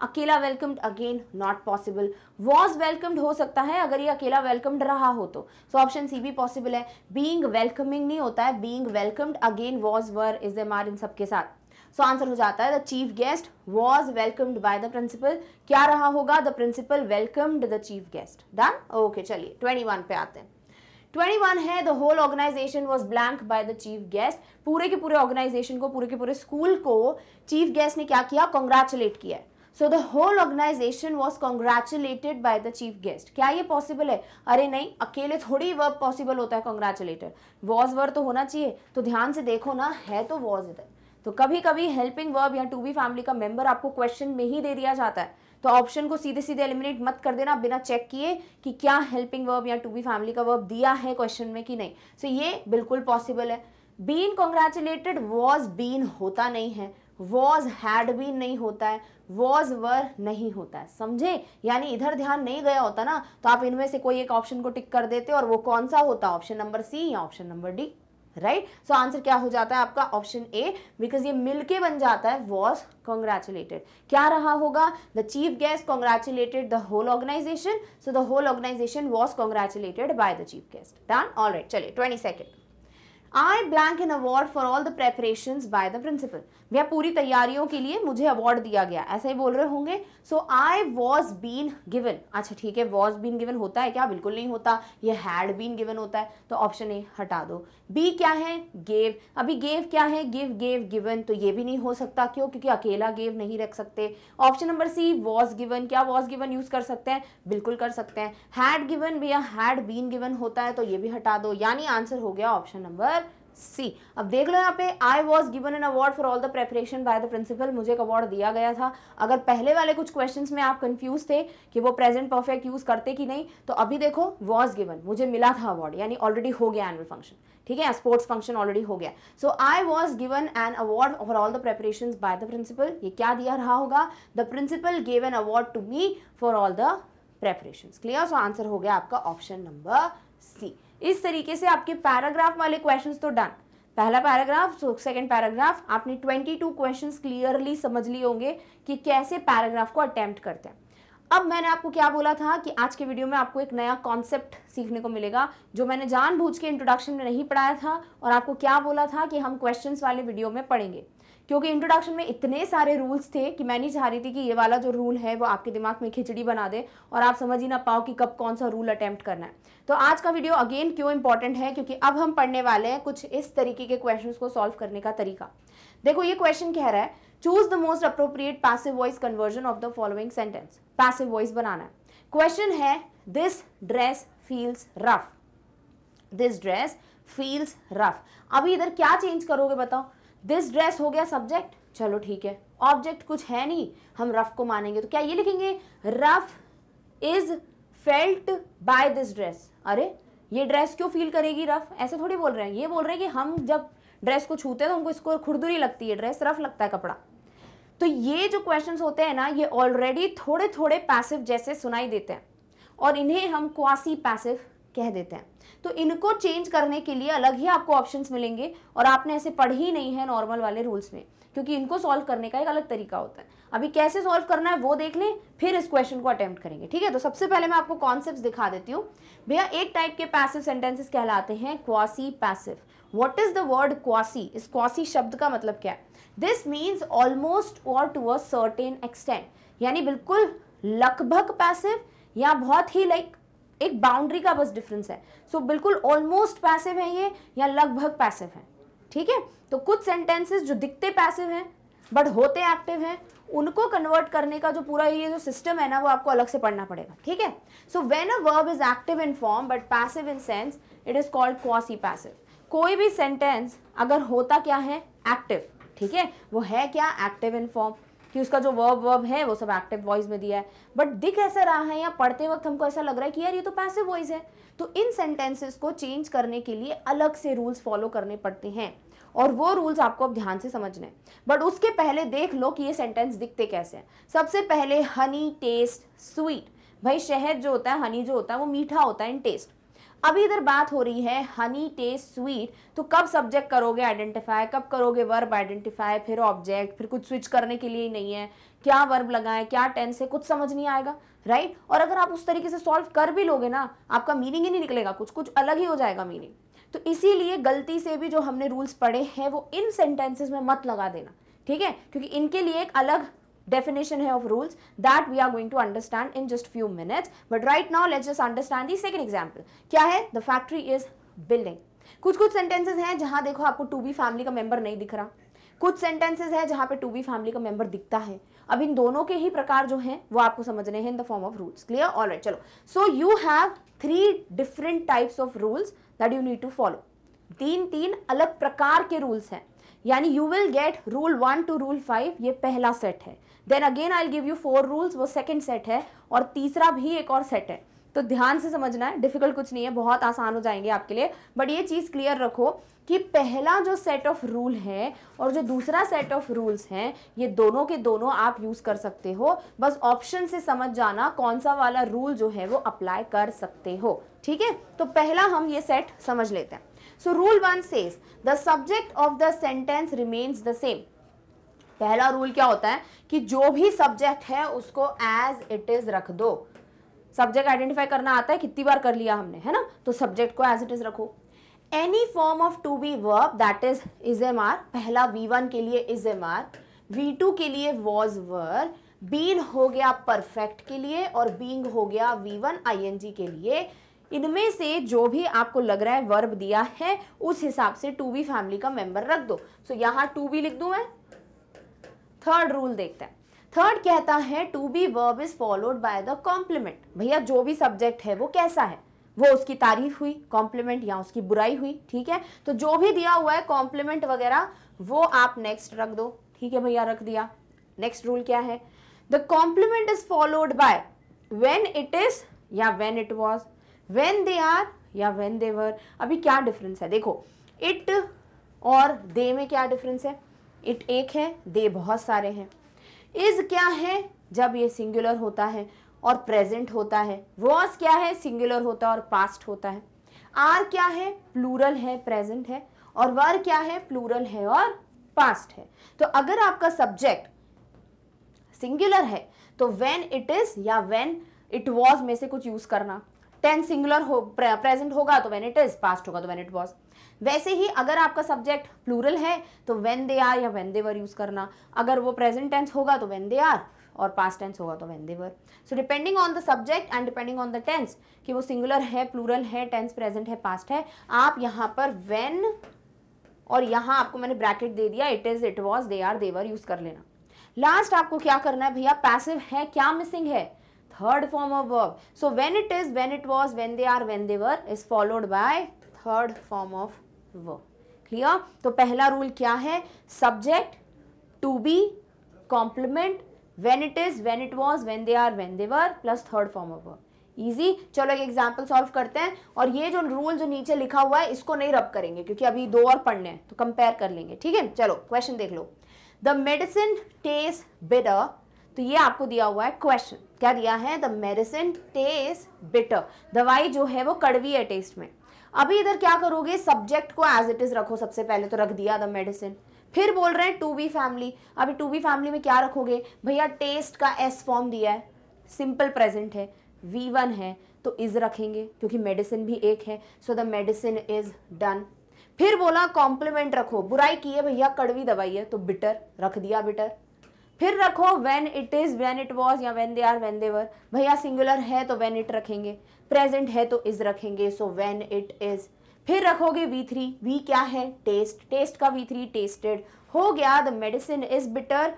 अकेला welcomed again not possible was welcomed हो सकता है अगर ये अकेला वेलकम्ड रहा हो तो सो ऑप्शन सी भी पॉसिबल है बींग वेलकमिंग नहीं होता है being welcomed again was were is am are इन सबके साथ सो so आंसर हो जाता है the chief guest was welcomed by the principal क्या रहा होगा the principal welcomed the chief guest done okay चलिए ट्वेंटी वन पे आते हैं 21 है the whole organisation was blank by the chief guest पूरे के पूरे ऑर्गेनाइजेशन को पूरे के पूरे स्कूल को चीफ गेस्ट ने क्या किया कॉन्ग्रेचुलेट किया so the whole organisation was congratulated by the chief guest क्या ये पॉसिबल है अरे नहीं अकेले थोड़ी वर्ब पॉसिबल होता है कॉन्ग्रेचुलेटेड वॉज वर्ड तो होना चाहिए तो ध्यान से देखो ना है तो वॉज इधर तो कभी कभी हेल्पिंग वर्ब या टू बी फैमिली का मेंबर आपको क्वेश्चन में ही दे दिया जाता है तो ऑप्शन को सीधे सीधे एलिमिनेट मत कर देना बिना चेक किए कि क्या हेल्पिंग वर्ब या टू बी फैमिली का वर्ब दिया है क्वेश्चन में कि नहीं सो so, ये बिल्कुल पॉसिबल है बीन कॉन्ग्रेचुलेटेड वॉज बीन होता नहीं है वॉज हैड बीन नहीं होता है वॉज वर नहीं होता है समझे यानी इधर ध्यान नहीं गया होता ना तो आप इनमें से कोई एक ऑप्शन को टिक कर देते और वो कौन सा होता ऑप्शन नंबर सी या option number D right so answer क्या हो जाता है आपका ऑप्शन ए बिकॉज ये मिलके बन जाता है वॉज कॉन्ग्रेचुलेटेड क्या रहा होगा the chief guest congratulated the whole organisation so the whole organisation was congratulated by the chief guest done all right चलिए twenty second I blank in award for all the preparation by the principal भैया पूरी तैयारियों के लिए मुझे award दिया गया ऐसा ही बोल रहे होंगे so I was been given अच्छा ठीक है वॉज बीन गिवन होता है क्या बिल्कुल नहीं होता ये हैड बीन गिवन होता है तो ऑप्शन ए हटा दो बी क्या है गेव अभी गेव क्या है गिव गेव गिवन तो ये भी नहीं हो सकता क्यों क्योंकि अकेला गेव नहीं रख सकते option number C was given क्या वॉज गिवन यूज कर सकते हैं बिल्कुल कर सकते हैं हैड गिवन भैया हैड बीन गिवन होता है तो ये भी हटा दो यानी आंसर हो गया ऑप्शन नंबर सी अब देख लो यहाँ पे I was given an award for all the preparation by the principal मुझे एक अवार्ड दिया गया था अगर पहले वाले कुछ क्वेश्चन में आप कंफ्यूज थे कि वो प्रेजेंट परफेक्ट यूज करते कि नहीं तो अभी देखो वॉज गिवन मुझे मिला था अवार्ड यानी ऑलरेडी हो गया एनुअल फंक्शन ठीक है स्पोर्ट्स फंक्शन ऑलरेडी हो गया so I was given an award for all the preparation by the principal ये क्या दिया रहा होगा the principal gave an award to me for all the preparation clear so answer हो गया आपका ऑप्शन नंबर सी इस तरीके से आपके पैराग्राफ वाले क्वेश्चन तो डन पहला पैराग्राफ सेकंड पैराग्राफ आपने 22 क्वेश्चंस क्लियरली समझ लिए होंगे कि कैसे पैराग्राफ को अटैम्प्ट करते हैं अब मैंने आपको क्या बोला था कि आज के वीडियो में आपको एक नया कॉन्सेप्ट सीखने को मिलेगा जो मैंने जानबूझ के इंट्रोडक्शन में नहीं पढ़ाया था और आपको क्या बोला था कि हम क्वेश्चंस वाले वीडियो में पढ़ेंगे क्योंकि इंट्रोडक्शन में इतने सारे रूल्स थे कि मैं नहीं चाह रही थी कि ये वाला जो रूल है वो आपके दिमाग में खिचड़ी बना दे और आप समझ ही ना पाओ कि कब कौन सा रूल अटैम्प्ट करना है तो आज का वीडियो अगेन क्यों इंपॉर्टेंट है क्योंकि अब हम पढ़ने वाले हैं कुछ इस तरीके के क्वेश्चन को सॉल्व करने का तरीका देखो ये क्वेश्चन कह रहा है choose the most appropriate passive voice conversion of the following sentence passive voice बनाना है क्वेश्चन है this dress feels rough this dress feels rough अभी इधर क्या चेंज करोगे बताओ दिस ड्रेस हो गया सब्जेक्ट चलो ठीक है ऑब्जेक्ट कुछ है नहीं हम रफ को मानेंगे तो क्या ये लिखेंगे rough is felt by this dress अरे ये ड्रेस क्यों फील करेगी रफ ऐसे थोड़ी बोल रहे हैं ये बोल रहे हैं कि हम जब ड्रेस को छूते हैं तो हमको इसको खुरदुरी लगती है ड्रेस रफ लगता है कपड़ा तो ये जो क्वेश्चंस होते हैं ना ये ऑलरेडी थोड़े थोड़े पैसिव जैसे सुनाई देते हैं और इन्हें हम क्वासी पैसिव कह देते हैं तो इनको चेंज करने के लिए अलग ही आपको ऑप्शन मिलेंगे और आपने ऐसे पढ़ ही नहीं है नॉर्मल वाले रूल्स में क्योंकि इनको सॉल्व करने का एक अलग तरीका होता है अभी कैसे सॉल्व करना है वो देख लें फिर इस क्वेश्चन को अटेम्प्ट करेंगे ठीक है तो सबसे पहले मैं आपको कॉन्सेप्ट दिखा देती हूँ भैया एक टाइप के पैसिव सेंटेंसेस कहलाते हैं quasi passive what is the word quasi इस क्वासी शब्द का मतलब क्या है दिस मीन्स ऑलमोस्ट और टू अ सर्टेन एक्सटेंट यानी बिल्कुल लगभग पैसिव या बहुत ही लाइक एक बाउंड्री का बस डिफरेंस है सो so, बिल्कुल ऑलमोस्ट पैसिव है ये या लगभग पैसिव है ठीक है तो कुछ सेंटेंसेस जो दिखते पैसिव हैं बट होते एक्टिव हैं उनको कन्वर्ट करने का जो पूरा ये जो सिस्टम है ना वो आपको अलग से पढ़ना पड़ेगा ठीक है so when a verb is active in form but passive in sense it is called quasi passive कोई भी सेंटेंस अगर होता क्या है एक्टिव ठीक है वो है क्या एक्टिव इन फॉर्म कि उसका जो वर्ब वर्ब है वो सब एक्टिव वॉइस में दिया है बट दिख ऐसा रहा है या पढ़ते वक्त हमको ऐसा लग रहा है कि यार ये तो पैसिव वॉइस है तो इन सेंटेंसेस को चेंज करने के लिए अलग से रूल्स फॉलो करने पड़ते हैं और वो रूल्स आपको अब ध्यान से समझने बट उसके पहले देख लो कि ये सेंटेंस दिखते कैसे हैं सबसे पहले हनी टेस्ट स्वीट भाई शहद जो होता है हनी जो होता है वो मीठा होता है इन टेस्ट अभी इधर बात हो रही है हनी टेस्ट स्वीट तो कब सब्जेक्ट करोगे आइडेंटिफाई कब करोगे वर्ब आइडेंटिफाई फिर ऑब्जेक्ट फिर कुछ स्विच करने के लिए ही नहीं है क्या वर्ब लगाए क्या टेंस है कुछ समझ नहीं आएगा राइट और अगर आप उस तरीके से सॉल्व कर भी लोगे ना आपका मीनिंग ही नहीं निकलेगा कुछ कुछ अलग ही हो जाएगा मीनिंग तो इसीलिए गलती से भी जो हमने रूल्स पढ़े हैं वो इन सेंटेंसेस में मत लगा देना ठीक है क्योंकि इनके लिए एक अलग definition here of rules that we are going to understand in just few minutes but right now let's just understand the second example kya hai the factory is building कुछ कुछ सेंटेंसेस हैं जहां देखो आपको टू बी फैमिली का member नहीं दिख रहा कुछ सेंटेंसेस हैं जहां पे टू बी फैमिली का मेंबर दिखता है अब इन दोनों के ही प्रकार जो हैं वो आपको समझने हैं in the form of rules clear all right चलो so you have three different types of rules that you need to follow तीन तीन अलग प्रकार के रूल्स हैं यानी you will get rule one to rule five ये पहला सेट है then again I give you four rules वो सेकेंड सेट है और तीसरा भी एक और सेट है तो ध्यान से समझना है डिफिकल्ट कुछ नहीं है बहुत आसान हो जाएंगे आपके लिए बट ये चीज़ क्लियर रखो कि पहला जो सेट ऑफ रूल है और जो दूसरा सेट ऑफ रूल्स हैं ये दोनों के दोनों आप यूज़ कर सकते हो बस ऑप्शन से समझ जाना कौन सा वाला रूल जो है वो अप्लाई कर सकते हो ठीक है तो पहला हम ये सेट समझ लेते हैं so rule one says the subject of the sentence remains the same पहला रूल क्या होता है कि जो भी सब्जेक्ट है उसको एज इट इज रख दो सब्जेक्ट आइडेंटिफाई करना आता है कितनी बार कर लिया हमने है ना तो सब्जेक्ट को एज इट इज रखो any form of to be verb that is is am are पहला वी वन के लिए is am are V two के लिए वॉज वर बीन हो गया परफेक्ट के लिए और बींग हो गया V one I N G के लिए इनमें से जो भी आपको लग रहा है वर्ब दिया है उस हिसाब से टू बी फैमिली का मेंबर रख दो सो so, यहाँ टू बी लिख दू मैं थर्ड रूल देखते हैं थर्ड कहता है to be verb is followed by the complement भैया जो भी सब्जेक्ट है वो कैसा है वो उसकी तारीफ हुई कॉम्प्लीमेंट या उसकी बुराई हुई ठीक है तो जो भी दिया हुआ है कॉम्प्लीमेंट वगैरह वो आप नेक्स्ट रख दो ठीक है भैया रख दिया नेक्स्ट रूल क्या है the complement is followed by when it is या when it was when they are या वेन दे वर अभी क्या डिफरेंस है देखो इट और दे में क्या डिफरेंस है इट एक है दे बहुत सारे हैं इज क्या है जब ये सिंगुलर होता है और प्रेजेंट होता है वॉज क्या है सिंगुलर होता है और पास्ट होता है आर क्या है प्लूरल है प्रेजेंट है और वर क्या है प्लूरल है और पास्ट है तो अगर आपका सब्जेक्ट सिंगुलर है तो वेन इट इज या वेन इट वॉज में से कुछ यूज करना टेंस सिंगुलर हो प्रेजेंट होगा तो वेन इट इज पास्ट होगा तो वेन इट वॉज वैसे ही अगर आपका सब्जेक्ट प्लूरल है तो वेन दे आर या वेन दे वर यूज़ करना अगर वो प्रेजेंट टेंस होगा तो वेन दे आर और पास्ट टेंस होगा तो when they were so depending on the subject and depending on the tense कि वो सिंगुलर है प्लूरल है टेंस प्रेजेंट है पास्ट है आप यहाँ पर वेन और यहाँ आपको मैंने ब्रैकेट दे दिया it is it was they are they were use कर लेना लास्ट आपको क्या करना है भैया पैसिव है क्या मिसिंग है third form of verb so when it is when it was when they are when they were is followed by third form of verb clear तो पहला रूल क्या है subject to be complement when it is when it was when they are when they were plus third form of verb easy चलो एक example solve करते हैं और ये जो रूल जो नीचे लिखा हुआ है इसको नहीं रब करेंगे क्योंकि अभी दो और पढ़ने हैं तो कंपेयर कर लेंगे ठीक है चलो क्वेश्चन देख लो द मेडिसिन टेस्ट बेटर तो ये आपको दिया हुआ है क्वेश्चन क्या दिया है द मेडिसिन टेस्ट बिटर दवाई जो है वो कड़वी है टेस्ट में अभी इधर क्या करोगे सब्जेक्ट को एज इट इज रखो सबसे पहले तो रख दिया द मेडिसिन फिर बोल रहे हैं टू बी फैमिली अभी टू बी फैमिली में क्या रखोगे भैया टेस्ट का एस फॉर्म दिया है सिंपल प्रेजेंट है वी वन है तो इज रखेंगे क्योंकि मेडिसिन भी एक है so the medicine is done फिर बोला कॉम्प्लीमेंट रखो बुराई की है भैया कड़वी दवाई है तो बिटर रख दिया बिटर फिर रखो when it is when it was या when they are when they were भैया सिंगुलर है तो वेन इट रखेंगे प्रेजेंट है तो इज रखेंगे सो वेन इट इज फिर रखोगे वी थ्री वी क्या है टेस्ट टेस्ट का वी थ्री टेस्टेड हो गया the medicine is bitter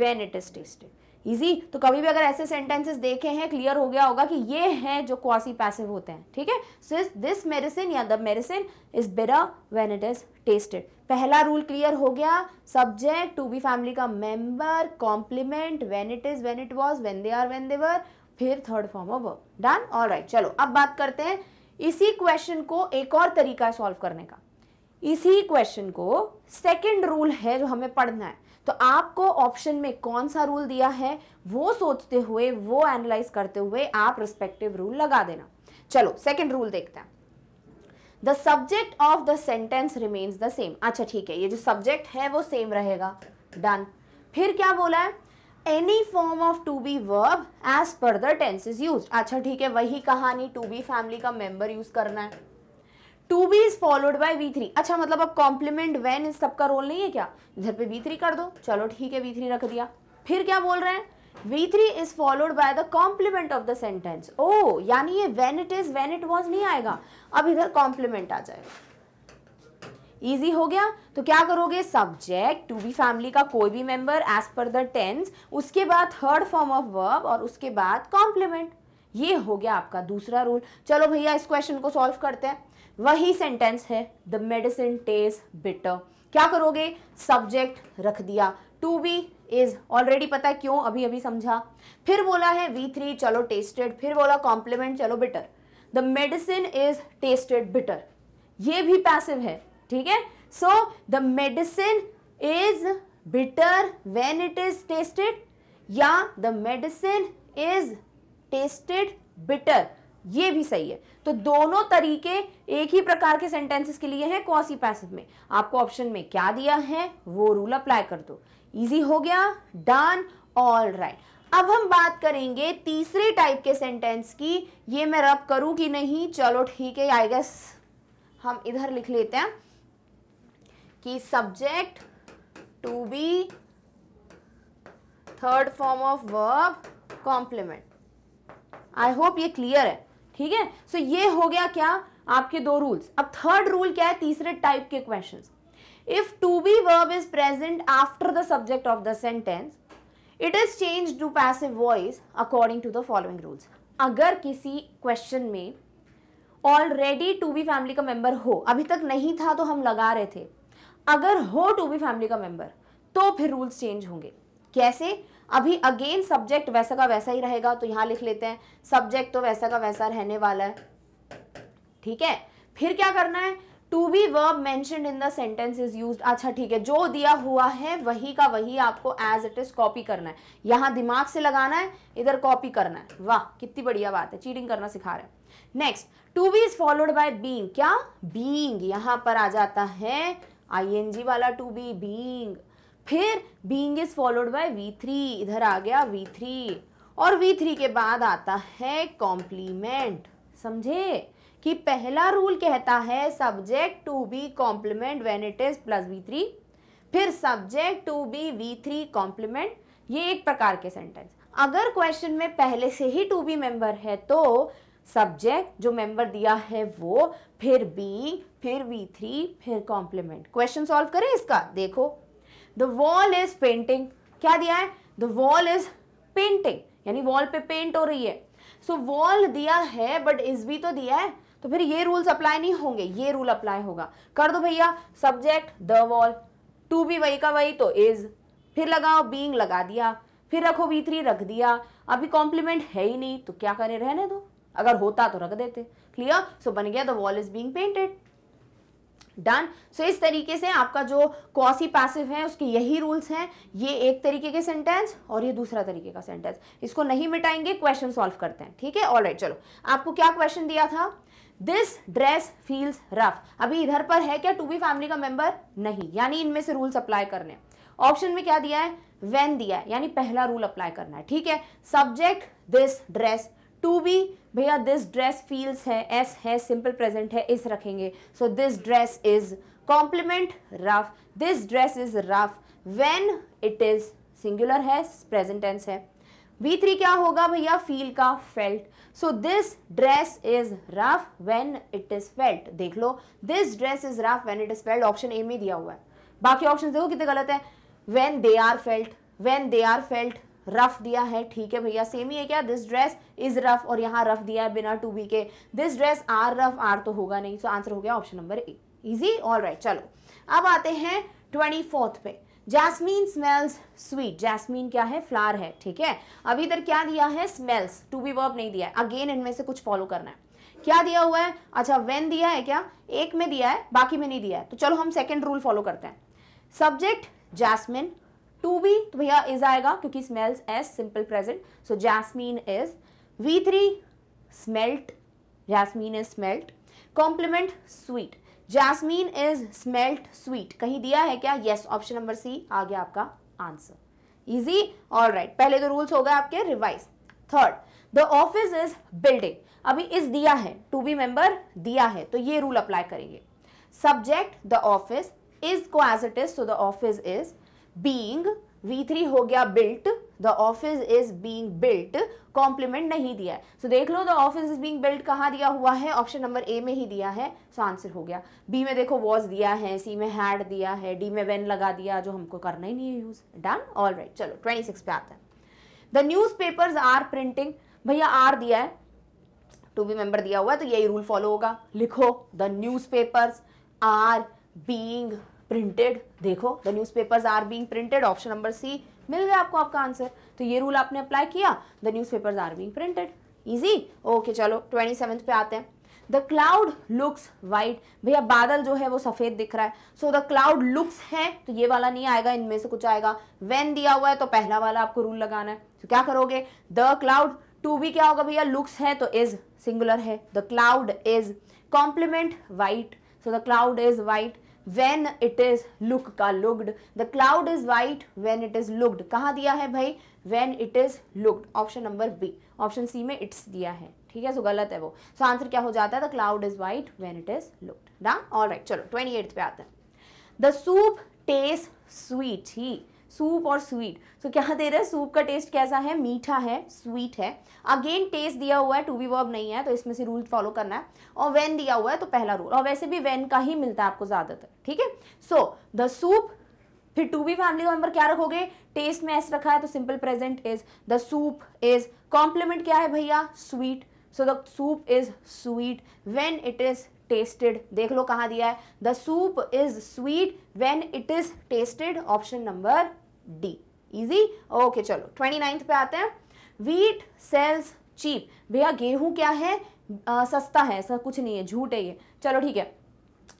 when it is tested easy तो कभी भी अगर ऐसे सेंटेंसेस देखे हैं क्लियर हो गया होगा कि ये हैं जो क्वासी पैसिव होते हैं ठीक है सो दिस मेडिसिन या the medicine is bitter when it is tested पहला रूल क्लियर हो गया सब्जेक्ट टू बी फैमिली का member complement when it is when it was when they are when they were फिर third form of verb done right चलो अब बात करते हैं इसी क्वेश्चन को एक और तरीका सॉल्व करने का इसी क्वेश्चन को सेकंड रूल है जो हमें पढ़ना है तो आपको ऑप्शन में कौन सा रूल दिया है वो सोचते हुए वो एनालाइज करते हुए आप रिस्पेक्टिव रूल लगा देना चलो सेकेंड रूल देखते हैं the subject of the sentence remains the same अच्छा ठीक है ये जो सब्जेक्ट है वो सेम रहेगा डन फिर क्या बोला है any form of to be verb as per the tense is use अच्छा ठीक है वही कहानी टू बी फैमिली का मेंबर यूज करना है to be is followed by V three अच्छा मतलब अब कॉम्प्लीमेंट वेन इन सबका रोल नहीं है क्या इधर पे वी थ्री कर दो चलो ठीक है वी थ्री रख दिया फिर क्या बोल रहे हैं V three is followed by the complement of the sentence oh यानी ये when it is when it was नहीं आएगा अब इधर कॉम्प्लीमेंट आ जाएगा Easy हो गया तो क्या करोगे सब्जेक्ट टू बी फैमिली का कोई भी member as per the tense उसके बाद थर्ड फॉर्म ऑफ वर्ब और उसके बाद कॉम्प्लीमेंट ये हो गया आपका दूसरा रूल चलो भैया इस क्वेश्चन को सॉल्व करते हैं वही सेंटेंस है द मेडिसिन टेस्ट बिटर क्या करोगे सब्जेक्ट रख दिया टू बी इज ऑलरेडी पता है क्यों अभी अभी समझा फिर बोला है वी थ्री चलो टेस्टेड फिर बोला कॉम्प्लीमेंट चलो bitter the medicine is tested bitter ये भी पैसिव है ठीक है so the medicine is bitter when it is tested या the medicine is tested bitter ये भी सही है तो दोनों तरीके एक ही प्रकार के सेंटेंसेस के लिए हैं कौसी पैसिव में आपको ऑप्शन में क्या दिया है वो रूल अप्लाई कर दो इजी हो गया डन ऑल राइट अब हम बात करेंगे तीसरे टाइप के सेंटेंस की ये मैं रब करूं कि नहीं चलो ठीक है आई गेस हम इधर लिख लेते हैं कि subject to be third form of verb complement I hope ये क्लियर है ठीक है सो ये हो गया क्या आपके दो रूल्स अब थर्ड रूल क्या है तीसरे टाइप के question if to be verb is present after the subject of the sentence it is change to passive voice according to the following rules अगर किसी क्वेश्चन में ऑलरेडी टू बी फैमिली का member हो अभी तक नहीं था तो हम लगा रहे थे अगर हो टू बी फैमिली का मेंबर तो फिर रूल्स चेंज होंगे कैसे अभी अगेन सब्जेक्ट वैसा का वैसा ही रहेगा तो यहां लिख लेते हैं सब्जेक्ट तो वैसा का वैसा रहने वाला है ठीक है फिर क्या करना है टू बी वर्ब मैं in the sentence is use अच्छा ठीक है जो दिया हुआ है वही का वही आपको एज इट इज कॉपी करना है यहां दिमाग से लगाना है इधर कॉपी करना है वाह कितनी बढ़िया बात है चीटिंग करना सिखा रहे next to be is followed by being क्या बींग यहां पर आ जाता है आई एन जी वाला टू बी बींग फिर being is followed by V three इधर आ गया वी थ्री और वी थ्री के बाद आता है कॉम्प्लीमेंट समझे कि पहला रूल कहता है subject to be complement when it is plus V three फिर subject to be V three complement ये एक प्रकार के सेंटेंस अगर क्वेश्चन में पहले से ही टू बी मेंबर है तो सब्जेक्ट जो मेंबर दिया है वो फिर बी फिर वी थ्री फिर कॉम्प्लीमेंट क्वेश्चन सॉल्व करें इसका देखो द वॉल इज पेंटिंग क्या दिया है द वॉल इज पेंटिंग यानी वॉल पे पेंट हो रही है सो so, वॉल दिया है बट इज भी तो दिया है तो फिर ये रूल्स अप्लाई नहीं होंगे ये रूल अप्लाई होगा कर दो भैया सब्जेक्ट द वॉल टू भी वही का वही तो इज फिर लगाओ बींग लगा दिया फिर रखो बी थ्री रख दिया अभी कॉम्प्लीमेंट है ही नहीं तो क्या करें रहने दो अगर होता तो रख देते क्लियर सो so, बन गया the wall is being painted done so so, इस तरीके से आपका जो कॉसी पैसिव है उसके यही रूल्स हैं ये एक तरीके के सेंटेंस और ये दूसरा तरीके का सेंटेंस इसको नहीं मिटाएंगे क्वेश्चन सॉल्व करते हैं ठीक है ऑलराइट right, चलो आपको क्या क्वेश्चन दिया था दिस ड्रेस फील्स रफ अभी इधर पर है क्या टू बी फैमिली का मेंबर नहीं यानी इनमें से रूल्स अप्लाई करने ऑप्शन में क्या दिया है वेन दिया है यानी पहला रूल अप्लाई करना है ठीक है subject this dress to be भैया दिस ड्रेस फील्स है एस है सिंपल प्रेजेंट है इस रखेंगे so this dress is complement rough this dress is rough when it is singular है प्रेजेंट टेंस है वी थ्री क्या होगा भैया फील का felt so this dress is rough when it is felt देख लो this dress is rough when it is felt option A में दिया हुआ है बाकी ऑप्शन देखो कितने गलत है when they are felt when they are felt rough दिया है ठीक है भैया सेम ही है क्या दिस ड्रेस इज रफ और यहाँ रफ दिया है बिना टू बी के this dress are rough are तो होगा नहीं सो so आंसर हो गया option number A easy all right चलो अब आते हैं ट्वेंटी फोर्थ पे जैस्मीन स्मेल्स स्वीट जैस्मीन क्या है फ्लार है ठीक है अभी इधर क्या दिया है स्मेल्स टू बी वर्ब नहीं दिया है अगेन इनमें से कुछ फॉलो करना है क्या दिया हुआ है अच्छा वेन दिया है क्या एक में दिया है बाकी में नहीं दिया है तो चलो हम सेकेंड रूल फॉलो करते हैं सब्जेक्ट जैस्मिन टू बी तो भैया इज आएगा क्योंकि smells as simple present so jasmine is V three smelt jasmine is smelt complement sweet jasmine is smelt sweet कहीं दिया है क्या यस ऑप्शन नंबर सी आ गया आपका आंसर इजी ऑल राइट पहले तो रूल्स हो गए आपके revise third the office is building अभी इज दिया है टू बी मेंबर दिया है तो ये रूल अप्लाई करेंगे सब्जेक्ट द ऑफिस इज को as it is so the office is being V three हो गया built the office is being built complement नहीं दिया है सो so, देख लो the office is being built कहाँ दिया हुआ है ऑप्शन नंबर ए में ही दिया है सो so, आंसर हो गया बी में देखो वॉज दिया है सी में हैड दिया है डी में वेन लगा दिया जो हमको करना ही नहीं है यूज़ डन ऑल राइट चलो ट्वेंटी सिक्स पे आता है the newspapers are printing भैया आर दिया है टू बी मेंबर दिया हुआ है तो यही रूल फॉलो होगा लिखो the newspapers are being printed देखो the newspapers are being printed option number C मिल गया आपको आपका आंसर तो ये रूल आपने अप्लाई किया the newspapers are being printed easy okay चलो ट्वेंटी सेवेंथ पे आते हैं द क्लाउड लुक्स वाइट भैया बादल जो है वो सफेद दिख रहा है सो द क्लाउड लुक्स है तो ये वाला नहीं आएगा इनमें से कुछ आएगा वेन दिया हुआ है तो पहला वाला आपको रूल लगाना है तो so, क्या करोगे द क्लाउड टू भी क्या होगा भैया लुक्स है तो इज सिंगुलर है the cloud is complement white so the cloud is white when it is look का looked the cloud is white when it is looked कहाँ दिया है भाई when it is looked option number B option C में it's दिया है ठीक है सो गलत है वो सो so, आंसर क्या हो जाता है the cloud is white when it is looked ना ऑल राइट चलो ट्वेंटी एट्थ पे आते हैं द सूप टेस्ट स्वीट ही सूप और स्वीट सो क्या दे रहा है सूप का टेस्ट कैसा है मीठा है स्वीट है अगेन टेस्ट दिया हुआ है टू वी वर्ब नहीं है तो इसमें से रूल फॉलो करना है और वेन दिया हुआ है तो पहला रूल और वैसे भी वेन का ही मिलता है आपको ज़्यादातर ठीक है सो द सूप फिर टू बी फैमिली का मेम्बर क्या रखोगे टेस्ट में ऐसा रखा है तो simple present is the soup is complement क्या है भैया sweet so the soup is sweet when it is tasted देख लो कहाँ दिया है the soup is sweet when it is tasted option number D easy okay चलो ट्वेंटी नाइन्थ पे आते हैं वीट सेल्स चीप भैया गेहूं क्या है आ, सस्ता है ऐसा कुछ नहीं है झूठ है ये चलो ठीक है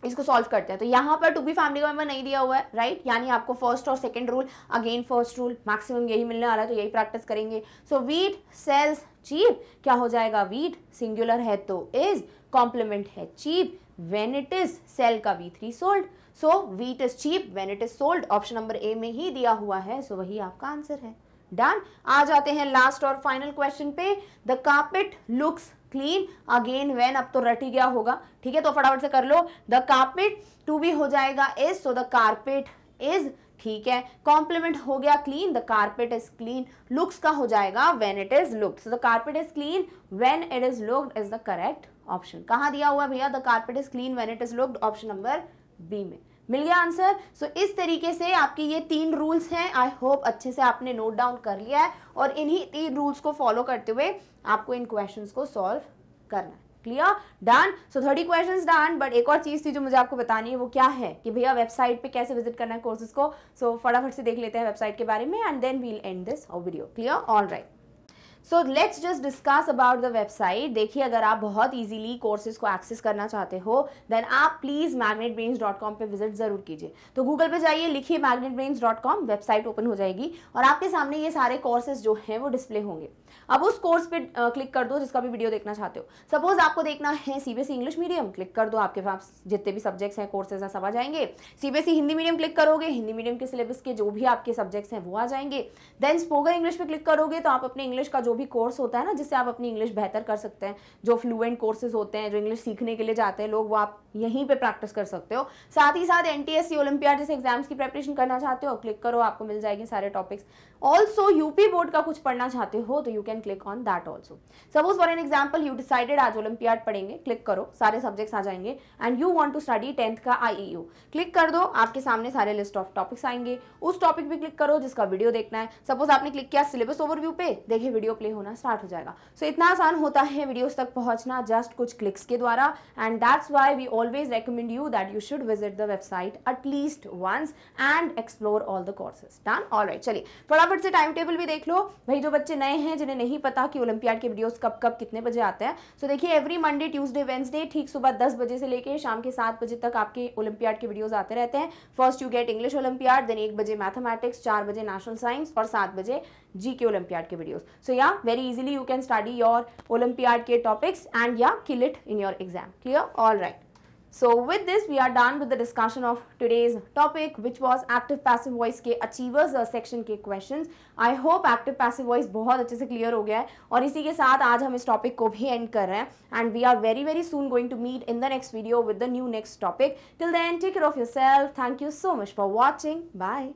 इसको सॉल्व करते हैं तो यहाँ पर टू बी फैमिली का मेंबर नहीं दिया हुआ है राइट यानी आपको फर्स्ट और second rule again first rule maximum यही मिलने आ रहा है तो यही प्रैक्टिस करेंगे सो वीट सेल्स चीप क्या हो जाएगा वीट सिंगुलर है तो इज कॉम्प्लीमेंट है cheap when it is sell का V three sold so wheat is cheap when it is sold option number A में ही दिया हुआ है सो so वही आपका आंसर है डन आ जाते हैं लास्ट और फाइनल क्वेश्चन पे the carpet looks clean again when अब तो रट ही गया होगा ठीक है तो फटाफट से कर लो द कार्पेट टू भी हो जाएगा is so the carpet is ठीक है कॉम्प्लीमेंट हो गया clean the carpet is clean looks का हो जाएगा when it is look so the carpet is clean when it is looked is the correct option कहा दिया हुआ भैया the carpet is clean when it is looked option number B में मिल गया आंसर सो so, इस तरीके से आपके ये तीन रूल्स हैं आई होप अच्छे से आपने नोट डाउन कर लिया है और इन्हीं तीन रूल्स को फॉलो करते हुए आपको इन क्वेश्चंस को सॉल्व करना है clear done so thirty question done but एक और चीज़ थी जो मुझे आपको बतानी है वो क्या है कि भैया वेबसाइट पे कैसे विजिट करना है कोर्सेज को सो so, फटाफट से देख लेते हैं वेबसाइट के बारे में and then we'll end this video clear all right so let's just discuss about the website देखिए अगर आप बहुत इजीली कोर्सेज को एक्सेस करना चाहते हो देन आप please magnet brains dot com पर विजिट ज़रूर कीजिए तो गूगल पे जाइए लिखिए magnet brains dot com website open हो जाएगी और आपके सामने ये सारे कोर्सेज जो हैं वो डिस्प्ले होंगे अब उस कोर्स पे क्लिक कर दो जिसका भी वीडियो देखना चाहते हो सपोज आपको देखना है सीबीएसई इंग्लिश मीडियम क्लिक कर दो आपके पास जितने भी सब्जेक्ट्स हैं कोर्सेज हैं सब आ जाएंगे सीबीएसई हिंदी मीडियम क्लिक करोगे हिंदी मीडियम के सिलेबस के जो भी आपके सब्जेक्ट्स हैं वो आ जाएंगे देन स्पोकन इंग्लिश पे क्लिक करोगे तो आप अपने इंग्लिश का जो भी कोर्स होता है ना जिससे आप अपनी इंग्लिश बेहतर कर सकते हैं जो फ्लुएंट कोर्सेज होते हैं जो इंग्लिश सीखने के लिए जाते हैं लोग वो आप यहीं पे प्रैक्टिस कर सकते हो साथ ही साथ एन टी एस जैसे एग्जाम्स की प्रेपरेशन करना चाहते हो क्लिक करो आपको मिल जाएंगे सारे टॉपिक्स ऑल्सो यूपी बोर्ड का कुछ पढ़ना चाहते हो तो you can click on that also suppose for an example you decided आज ओलंपियाड पढ़ेंगे क्लिक करो सारे सब्जेक्ट्स आ जाएंगे and you want to study tenth का आई क्लिक e कर दो आपके सामने सारे लिस्ट ऑफ टॉपिक्स आएंगे उस टॉपिक पे क्लिक करो जिसका वीडियो देखना है सपोज आपने क्लिक किया सिलेबस ओवरव्यू पे देखिए वीडियो प्ले होना स्टार्ट हो जाएगा सो so, इतना आसान होता है वीडियोस तक पहुंचना जस्ट कुछ क्लिक्स के द्वारा and that's why we always recommend you that you should visit the website at least once and explore all the courses done all right चलिए फटाफट से टाइम टेबल भी देख लो भाई जो बच्चे नए हैं जिन्हें नहीं पता कि ओलंपियाड के वीडियोज़ कब कब कितने बजे आते हैं सो so, देखिए एवरी मंडे ट्यूजडे वेंसडे ठीक सुबह दस बजे से लेकर शाम के सात बजे तक आपके ओलंपियाड के वीडियोज़ आते रहते हैं first you get English Olympiad then एक बजे मैथमेटिक्स चार बजे नेशनल साइंस और सात बजे जी के ओलंपियाड के वीडियोज सो या very easily you can study your Olympiad के टॉपिक्स एंड या kill it in your exam clear all right so with this we are done with the discussion of today's topic which was active passive voice के achievers section के question I hope active passive voice बहुत अच्छे से clear हो गया है और इसी के साथ आज हम इस टॉपिक को भी एंड कर रहे हैं and we are very very soon going to meet in the next video with the new next topic till then take care of योर सेल्फ thank you so much for watching bye